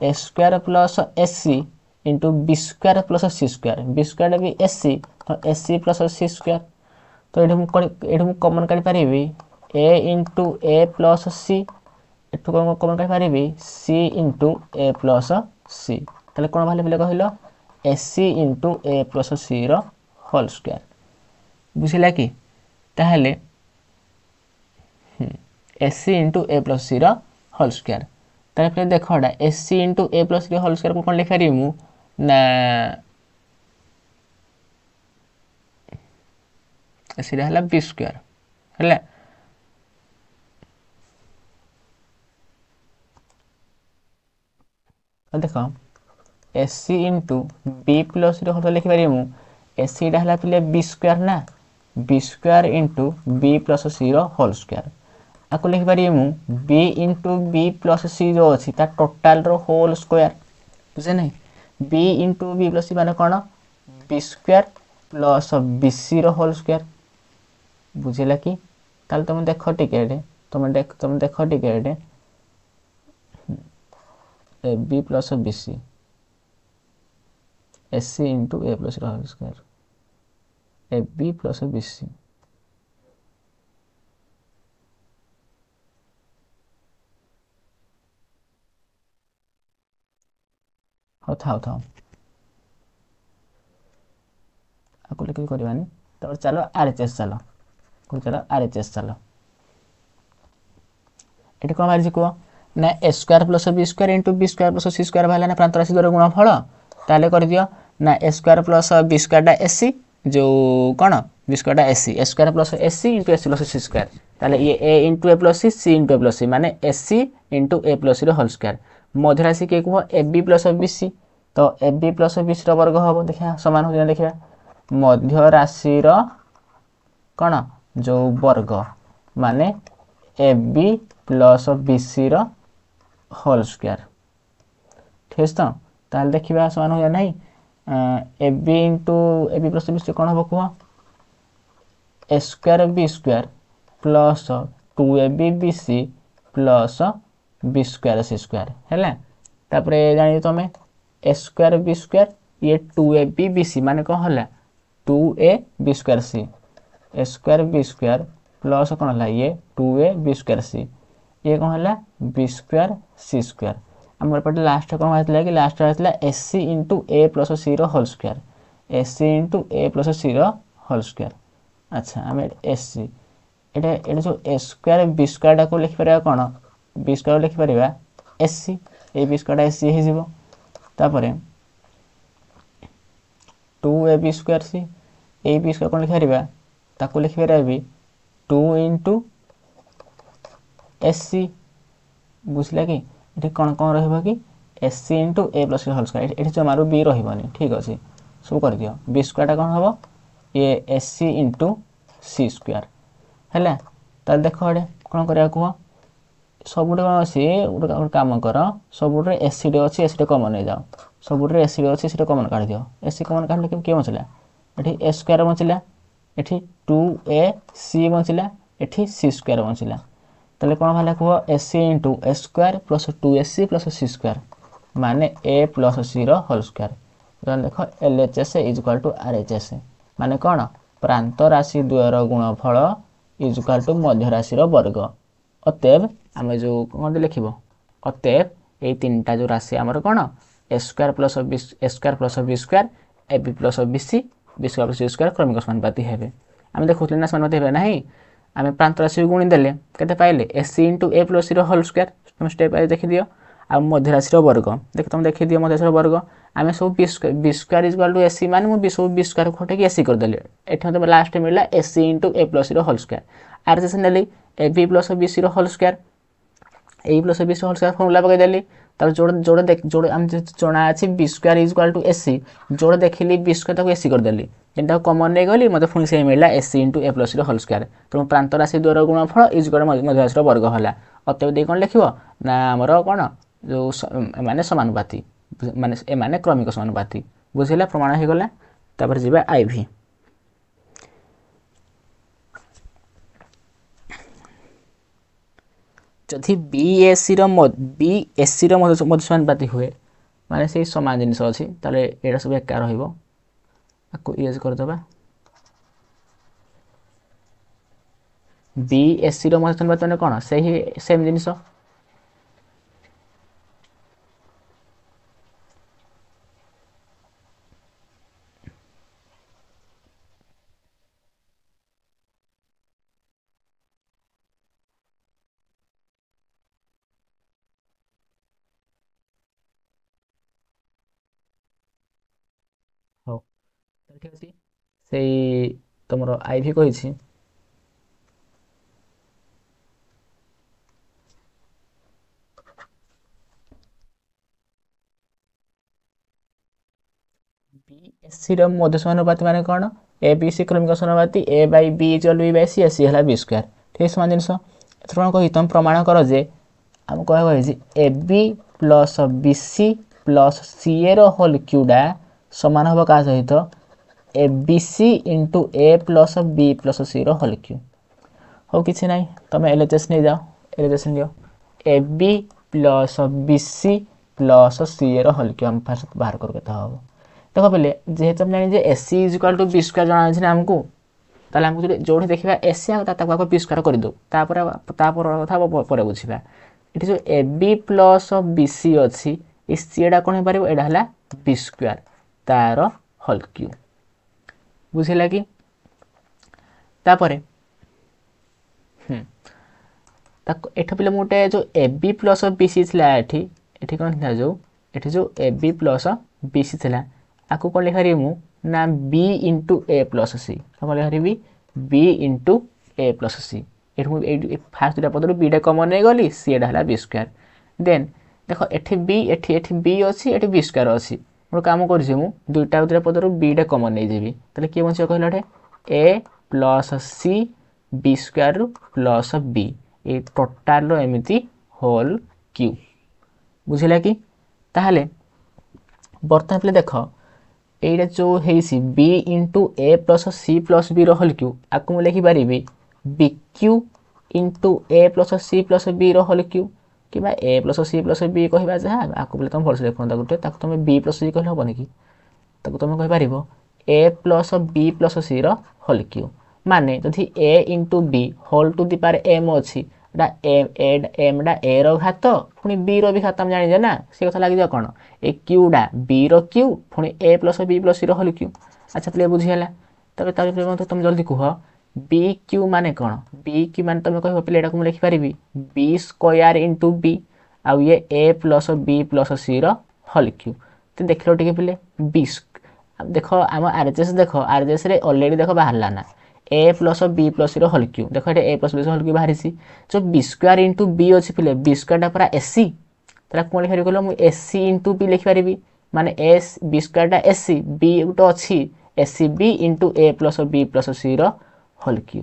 A square plus S C into B square plus C square B square भी एस सी तो S C plus C square तो ये ये कमन काढ़ी ए इंटू ए प्लस सी एठू कौन कमन काढ़ी सी इंटू ए प्लस सी तेल कौन बाहर बोले कहल A C into A plus C whole square बुझला कि A C into A plus C whole square तापर देख एटा A C into A plus D whole square कौन लिखार सीटा देख A C into B plus D whole square लिखिपर एस सीटा बी स्क्वयर ना B square into B plus C whole square ଆକୁ ଲେଖିପାରିବି ମୁଁ B into B plus C ଯେଉଁ ଅଛି ତା ଟୋଟାଲ୍ର ହୋଲ୍ ସ୍କୋୟାର୍ ବୁଝେ ନାହିଁ B into B plus C ମାନେ କ'ଣ ବି ସ୍କୋୟାର୍ ପ୍ଲସ୍ ବି ସିର ହୋଲ୍ ସ୍କୋୟାର୍ ବୁଝିଲା କି ତାହେଲେ ତୁମେ ଦେଖ ଟିକେ ଏଠି ତୁମେ ଦେଖ ତୁମେ ଦେଖ ଟିକେ ଏଠି A B plus B C A C into A ପ୍ଲସ୍ର whole square A B plus B C ହଉ ଥାଉ ଥାଉ ଆକୁ ଲେଖିକି କରିବାନି ତାପରେ ଚାଲ ଆର୍ ଏଚ୍ ଏସ୍ ଚାଲ ଚାଲ ଆର୍ ଏଚ୍ ଏସ୍ ଚାଲ ଏଠି କ'ଣ ବାହାରିଛି କୁହ ନା A square plus B square into B square plus C square ବାହାରିଲା ନା ପ୍ରାନ୍ତରାଶି ଦ୍ୱାରା ଫଳ ତାହେଲେ କରିଦିଅ ନା ଏ ସ୍କୋୟାର ପ୍ଲସ୍ ବି ସ୍କୋୟାରଟା ଏ ସି ଯେଉଁ କ'ଣ ବି ସ୍କୋୟାରଟା A C A square plus A C into A C plus C square ତାହେଲେ ଇଏ A into A plus C C into A plus C ମାନେ A C into A plus ସିର ହୋଲ୍ ସ୍କୋୟାର୍ मध्य किए कह A plus F B C तो A plus F B C वर्ग हम देखा सामान हो देखा मध्य राशि कौन जो वर्ग मान F B plus B C whole square ठीक अच्छे तो देखा सामान हो ना F B into F plus B C कौन हम कह A square B square plus two A B B C plus B square C square ହେଲା ତାପରେ ଜାଣିଛ ତମେ ଏ ସ୍କୋୟାର ବି ସ୍କୋୟାର ଇଏ two A B B C ମାନେ କ'ଣ ହେଲା two A B square C A square B square plus କ'ଣ ହେଲା ଇଏ two A B square C ଇଏ କ'ଣ ହେଲା ବି ସ୍କୋୟାର ସି ସ୍କୋୟାର ଆମର ଏପଟେ ଲାଷ୍ଟ କ'ଣ ଆସିଥିଲା କି ଲାଷ୍ଟ ଆସିଥିଲା A C into A plus ସିର whole square A C into A plus ସିର ହୋଲ୍ ସ୍କୋୟାର ଆଚ୍ଛା ଆମେ ଏସ୍ ସି ଏଇଟା ଏଇଟା ସବୁ ଏ ସ୍କୋୟାର ବି ସ୍କୋୟାରଟାକୁ ଲେଖିପାରିବା କ'ଣ ବି ସ୍କୋୟାର୍ ଲେଖିପାରିବା ଏସ୍ ସି ଏ ବି ସ୍କୋୟାର୍ଟା ଏସ୍ ସି ହେଇଯିବ ତାପରେ two A B square C A B square କ'ଣ ଲେଖିପାରିବା ତାକୁ ଲେଖିପାରିବା B two into A C ବୁଝିଲା କି ଏଠି କ'ଣ କ'ଣ ରହିବ କି A C into A plus whole square ଏଠି ଜମାରୁ ବି ରହିବନି ଠିକ୍ ଅଛି ସବୁ କରିଦିଅ ବି ସ୍କୋୟାର୍ଟା କ'ଣ ହେବ A A C into C square ହେଲା ତାହେଲେ ଦେଖ ଏଡ଼େ କ'ଣ କରିବା କୁହ ସବୁଠି କ'ଣ ଅଛି ଗୋଟେ ଗୋଟେ କାମ କର ସବୁଠିରେ ଏସିଡ଼ି ଅଛି ଏସିଟା କମନ୍ ନେଇଯାଅ ସବୁଠିରେ ଏସିଡ଼ି ଅଛି ଏସିଟା କମନ୍ କାଢ଼ିଦିଅ ଏସି କମନ୍ କାଢ଼ିଲେ କେମିତି କିଏ ବଞ୍ଚିଲା ଏଠି ଏ ସ୍କୋୟାର୍ ବଞ୍ଚିଲା ଏଠି ଟୁ ଏ ସି ବଞ୍ଚିଲା ଏଠି ସି ସ୍କୋୟାର୍ ବଞ୍ଚିଲା ତାହେଲେ କ'ଣ ହେଲା କୁହ A C into A square plus two A C plus C square ମାନେ ଏ ପ୍ଲସ୍ ସିର ହୋଲ୍ ସ୍କୋୟାର୍ ତାହେଲେ ଦେଖ L H S is equal to R H S ମାନେ କ'ଣ ପ୍ରାନ୍ତ ରାଶି ଦ୍ୱୟର ଗୁଣଫଳ ଇଜ୍କାଲ୍ ଟୁ ମଧ୍ୟ ରାଶିର ବର୍ଗ অতএব ଆମେ ଯେଉଁ କ'ଣ ଲେଖିବ ଅତଏବ ଏଇ ତିନିଟା ଯେଉଁ ରାଶି ଆମର କ'ଣ ଏ square plus of B A square plus of B square A B plus of B C B square plus B square କ୍ରମିକ ସମାନପାତି ହେବେ ଆମେ ଦେଖୁଥିଲେ ନା ସମାନପାତି ହେବେ ନାହିଁ ଆମେ ପ୍ରାନ୍ତ ରାଶିକୁ ଗୁଣିଦେଲେ କେତେ ପାଇଲେ A C into A plus ସିର ହୋଲ୍ ସ୍କୋୟାର ତୁମେ ଷ୍ଟେପ୍ ଦେଖିଦିଅ ଆଉ ମଧ୍ୟ ରାଶିର ବର୍ଗ ଦେଖ ତୁମେ ଦେଖିଦିଅ ମଧ୍ୟ ରାଶିର ବର୍ଗ ଆମେ ସବୁ B square B square is to A C ମାନେ ମୁଁ ବି ସବୁ ବି ସ୍କୋୟାରକୁ ଖଟେଇକି ଏ ସି କରିଦେଲି ଏଠି ମୋତେ ଲାଷ୍ଟ ମିଳିଲା A C into A plus ସିର ହୋଲ୍ ସ୍କୋୟାର ଆର୍ ସେ ନେଲି ಎ ಬಿ ಪ್ಲಸ್ ಬಿ ಸಿರೋ whole square A plus B whole square formula পকাই দেলি তারপর জোড়ে জোড়ে দেখ জোড়ে আমি জনা আছে B square is equal to A C জোড়ে দেখিলি বি স্কোয়ার তাকে এসি করেদেলি যেটা কমন নিয়ে গলি মতো পুঁ সেই মিলা এসি ইন্টু এ প্লস হোল স্কোয়ার তেমন প্রান্তরাশি দ্বর গুণফল ইজ ইকুয়াল মধ্যরাশির বর্গ হলা অতএব দিয়ে কোণ লিখব না আমার কোণ যে এমানে সমানুপাতি মানে এমানে ক্রমিক সমানুপাতি বুঝিলা প্রমাণ হয়ে গলা তারপরে যা আইভি ଯଦି ବିଏସ୍ସିର ବିଏସ୍ସିର ମଧୁସମାନ ପାତି ହୁଏ ମାନେ ସେଇ ସମାନ ଜିନିଷ ଅଛି ତାହେଲେ ଏଇଟା ସବୁ ଏକା ରହିବ ଆକୁ ଇଏସ୍ କରିଦେବା ବିଏସ୍ସିର ମଧୁସମାନ ପାତି ମାନେ କ'ଣ ସେହି ସେମ୍ ଜିନିଷ ସେଇ ତୁମର ଆଇଭି କହିଛି ବିଏସ୍ସିର ମଧ୍ୟ ସମାନୁପାତି ମାନେ କ'ଣ ଏ ବି ସି କ୍ରମିକ ସମାନୁପାତି A by B equal B by C A C ହେଲା ବି ସ୍କୋୟାର ଠିକ୍ ସମାନ ଜିନିଷ ଏଥର କ'ଣ କହି ତୁମେ ପ୍ରମାଣ କର ଯେ ଆମକୁ କହିବାକୁ ହେଇଛି A B plus B C plus ସିଏର ହୋଲ୍ କ୍ୟୁଟା ସମାନ ହେବ କାହା ସହିତ A B C into A plus B plus C whole cube हो कि ना तुम एल एच एस नहीं जाओ एल एच एस नहीं A plus B C plus C whole cube आम फास्ट बाहर करके हम देख पे जेहे आम जानी A C is equal to B square जनाजी आमको তাহলে আমি যদি যোটি দেখিবা এ সি আর তাকে আগে পি স্কোয়ার করিদেউ তাপরে তাপর কথা পরে বুঝবা এটি যে A B plus B C অছি এই সিটা কোণ হয়ে পাব এটা হল বি স্কোয়ার তার হল কিউ ବୁଝିଲା କି ତାପରେ ତାକୁ ଏଠି ପିଲା ମୁଁ ଗୋଟେ ଯେଉଁ ଏ ବି ପ୍ଲସ୍ ବି ସି ଥିଲା ଏଠି ଏଠି କ'ଣ ଥିଲା ଯେଉଁ ଏଠି ଯେଉଁ ଏ ବି ପ୍ଲସ୍ ବି ସି ଥିଲା ଆକୁ କ'ଣ ଲେଖାରିବି ମୁଁ ନା ବି ଇଣ୍ଟୁ ଏ ପ୍ଲସ୍ ସି କ'ଣ ଲେଖାରିବି ବି ଇଣ୍ଟୁ ଏ ପ୍ଲସ୍ ସି ଏଠି ମୁଁ ଏଇଠି ଫାର୍ଷ୍ଟ ଦୁଇଟା ପଦରୁ ବିଟା କମନ୍ ନେଇଗଲି ସିଏଟା ହେଲା ବି ସ୍କୋୟାର ଦେନ୍ ଦେଖ ଏଠି ବି ଏଠି ଏଠି ବି ଅଛି ଏଠି ବି ସ୍କୋୟାର ଅଛି ଗୋଟେ କାମ କରୁଛି ମୁଁ ଦୁଇଟା ଆଉ ଦୁଇଟା ପଦରୁ ବିଟା କମନ୍ ନେଇଯିବି ତାହେଲେ କିଏ ବଞ୍ଚିବ କହିଲ ଏଠେ ଏ ପ୍ଲସ୍ ସି ବି ସ୍କୋୟାର୍ରୁ ପ୍ଲସ୍ ବି ଏ ଟୋଟାଲ୍ର ଏମିତି ହୋଲ୍ କ୍ୟୁ ବୁଝିଲା କି ତାହେଲେ ବର୍ତ୍ତମାନ ପିଲେ ଦେଖ এইটা যে হয়েছি বি ইন্টু এ plus C plus B whole cube ଆକୁ ମୁଁ ଲେଖିପାରିବି B cube into A plus C plus B whole cube কিংবা A plus C plus B କହିବା ଯାହା ଆକୁ ବୋଲେ ତୁମେ ଭଲସେ ଦେଖୁନ ତାକୁ ତାକୁ ତୁମେ ବି ପ୍ଲସ୍ ସି କହିଲେ ହେବନି କି ତାକୁ ତୁମେ କହିପାରିବ ଏ ପ୍ଲସ୍ ବି ପ୍ଲସ୍ ସିର ହୋଲ୍ କ୍ୟୁ ମାନେ ଯଦି A into B whole to the power M ଅଛି ଏଟା ଏମ୍ ଏଟା ଏମ୍ଟା ଏର ଘାତ ପୁଣି ବିର ବି ଘାତ ଆମେ ଜାଣିଛେ ନା ସେ କଥା ଲାଗିଯିବ କ'ଣ ଏ କ୍ୟୁଟା ବିର କ୍ୟୁ ପୁଣି ଏ ପ୍ଲସ୍ ବି ପ୍ଲସ୍ ସିର ହୋଲ୍ କ୍ୟୁ ଆଚ୍ଛା ତାହେଲେ ବୁଝିହେଲା ତାପରେ ତାପରେ ତୁମେ ଜଲ୍ଦି କୁହ বি কিউ মানে କ'ଣ বি কিউ ମାନେ ତୁମେ କହିବ ପିଲା ଏଇଟାକୁ ମୁଁ ଲେଖିପାରିବି ବି ସ୍କୋୟାର ଇଣ୍ଟୁ ବି ଆଉ ଇଏ ଏ ପ୍ଲସ୍ ବି ପ୍ଲସ୍ ସିର ହଲ୍ କ୍ୟୁ ତ ଦେଖିଲ ଟିକେ ପିଲେ ବି ଦେଖ ଆମ ଆର୍ଜେସ୍ ଦେଖ ଆର୍ଜେସ୍ରେ ଅଲରେଡ଼ି ଦେଖ ବାହାରିଲା ନା ଏ ପ୍ଲସ୍ ବି ପ୍ଲସ୍ର ହଲ୍ କ୍ୟୁ ଦେଖ ଏଠି A plus B whole cube ବାହାରିଛି ଯେଉଁ ବି ସ୍କୋୟାର ଇଣ୍ଟୁ ବି ଅଛି ପିଲେ ବି ସ୍କୋୟାରଟା ପୁରା ଏସି ତାହେଲେ କ'ଣ ଲେଖିପାରିବି କହିଲ ମୁଁ ଏସି ଇଣ୍ଟୁ ବି ଲେଖିପାରିବି ମାନେ ଏସ୍ ବି ସ୍କୋୟାରଟା ଏସି ବି ଗୋଟେ ଅଛି ଏସି ବି ଇଣ୍ଟୁ ଏ ପ୍ଲସ୍ ବି ପ୍ଲସ୍ ସିର হোল কিউ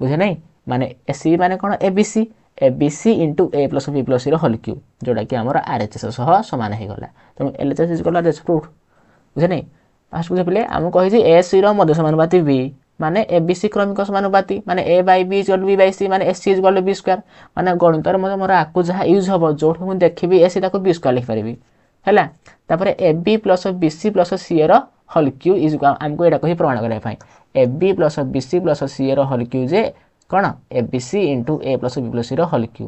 বুঝে নাই মানে এসি মানে କ'ଣ A B C A B C into A plus B plus ସିର ହୋଲ୍ କ୍ୟୁ ଯେଉଁଟାକି ଆମର ଆର୍ ଏଚ୍ ଏସ୍ ସହ ସମାନ ହେଇଗଲା ତେଣୁ ଏଲ୍ ଏଚ୍ ଏସ୍ ଇଜ୍ କଲା ଏଚ୍ ପ୍ରୁଫ୍ ବୁଝେ ନାଇଁ ଫାଷ୍ଟ ବୁଝେ ପିଲେ ଆମକୁ କହିଛି ଏ ସିର ମଧ୍ୟ ସମାନୁପାତି ବି ମାନେ ଏ ବି ସି କ୍ରମିକ ସମାନୁପାତି ମାନେ A by B equal B by C ମାନେ A C equal B square ମାନେ ଗଣିତରେ ମଧ୍ୟ ମୋର ଆକୁ ଯାହା ୟୁଜ୍ ହେବ ଯେଉଁଠି ମୁଁ ଦେଖିବି ଏ ସି ତାକୁ ବି ସ୍କୋୟାର୍ ଲେଖିପାରିବି ହେଲା ତାପରେ A B plus B C plus ସିଏର ହଲ୍ କ୍ୟୁ ଇଜ୍ ଆମକୁ ଏଇଟା କହି ପ୍ରମାଣ କରିବା ପାଇଁ F B plus B C plus ସିଏର ହଲ୍ କ୍ୟୁ ଯେ କ'ଣ A B C into A plus B plus ସିର ହଲ୍ କ୍ୟୁ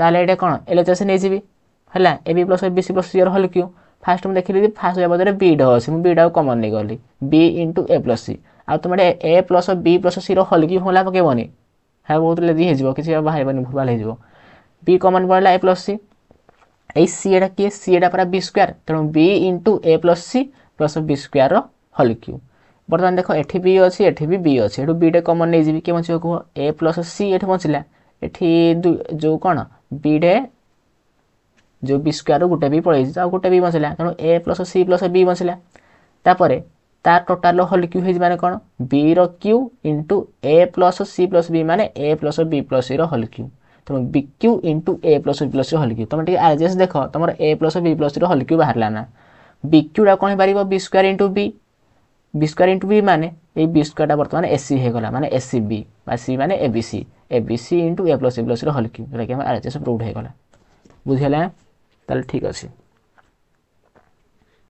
ତାହେଲେ ଏଇଟା କ'ଣ ଏଲ୍ ଏଚ୍ ଏସ୍ ନେଇଯିବି ହେଲା A B plus B C plus ସିର ହଲ୍ କ୍ୟୁ ଫାଷ୍ଟ ମୁଁ ଦେଖିଲି ଫାଷ୍ଟ ବଦଳରେ ବିଟା ଅଛି ମୁଁ ବିଟାକୁ କମନ୍ ନେଇଗଲି ବି ଇଣ୍ଟୁ ଏ ପ୍ଲସ୍ ସି ଆଉ ତୁମେ ଏ ପ୍ଲସ୍ ବି ପ୍ଲସ୍ ସିର ହଲ୍ କ୍ୟୁ ହେଲା ପକାଇବନି হ্যাঁ বহুত লেদি হয়ে যাব কিছু বাহারিবনি ভুলভাল হয়ে যাব বি কমন পড়লা এ প্লস সি এই সি এটা কি সি এটা পুরা বি স্কোয়ার তেমন বি ইন্টু এ plus C plus B square whole cube বর্তমান দেখো এটি বি অছি এটি বি বি অছি এটু বিটা কমন নেই যাবি কে বঞ্চিব কুহ এ প্লস সি এটি বঞ্চিলা এটি যে কোণ বিটে যে বি স্কোয়ার গোটে বি পড়াইছে আউ গোটে বি বঞ্চিলা তেমন A plus C plus B বঞ্চিলা তাপরে তার টোটাল হল কিউ হয়েছে মানে কোণ বি র কিউ ইন্টু এ প্লস সি প্লস বি মানে a plus b plus c র হল কিউ ତେଣୁ ବି କ୍ୟୁ ଇଣ୍ଟୁ ଏ ପ୍ଲସ୍ ବି ପ୍ଲସ୍ ହଲ୍ କ୍ୟୁ ତୁମେ ଟିକେ ଆର୍ଜେସ୍ ଦେଖ ତୁମର ଏ ପ୍ଲସ୍ ବି ପ୍ଲସ୍ର ହଲ୍ କ୍ୟୁ ବାହାରିଲା ନା ବି କ୍ୟୁଟା କ'ଣ ହେଇପାରିବ b square into b b square into b মানে এই বি স্কোয়ারটা বর্তমানে এসি হয়েগলা মানে এসি বি বা সি মানে a b c a b c into A plus a প্লসর হল কিউব যেটাকি আমার আর এইচ এস প্ৰুভ হয়েগলা বুঝিগলা তাহলে ঠিক আছে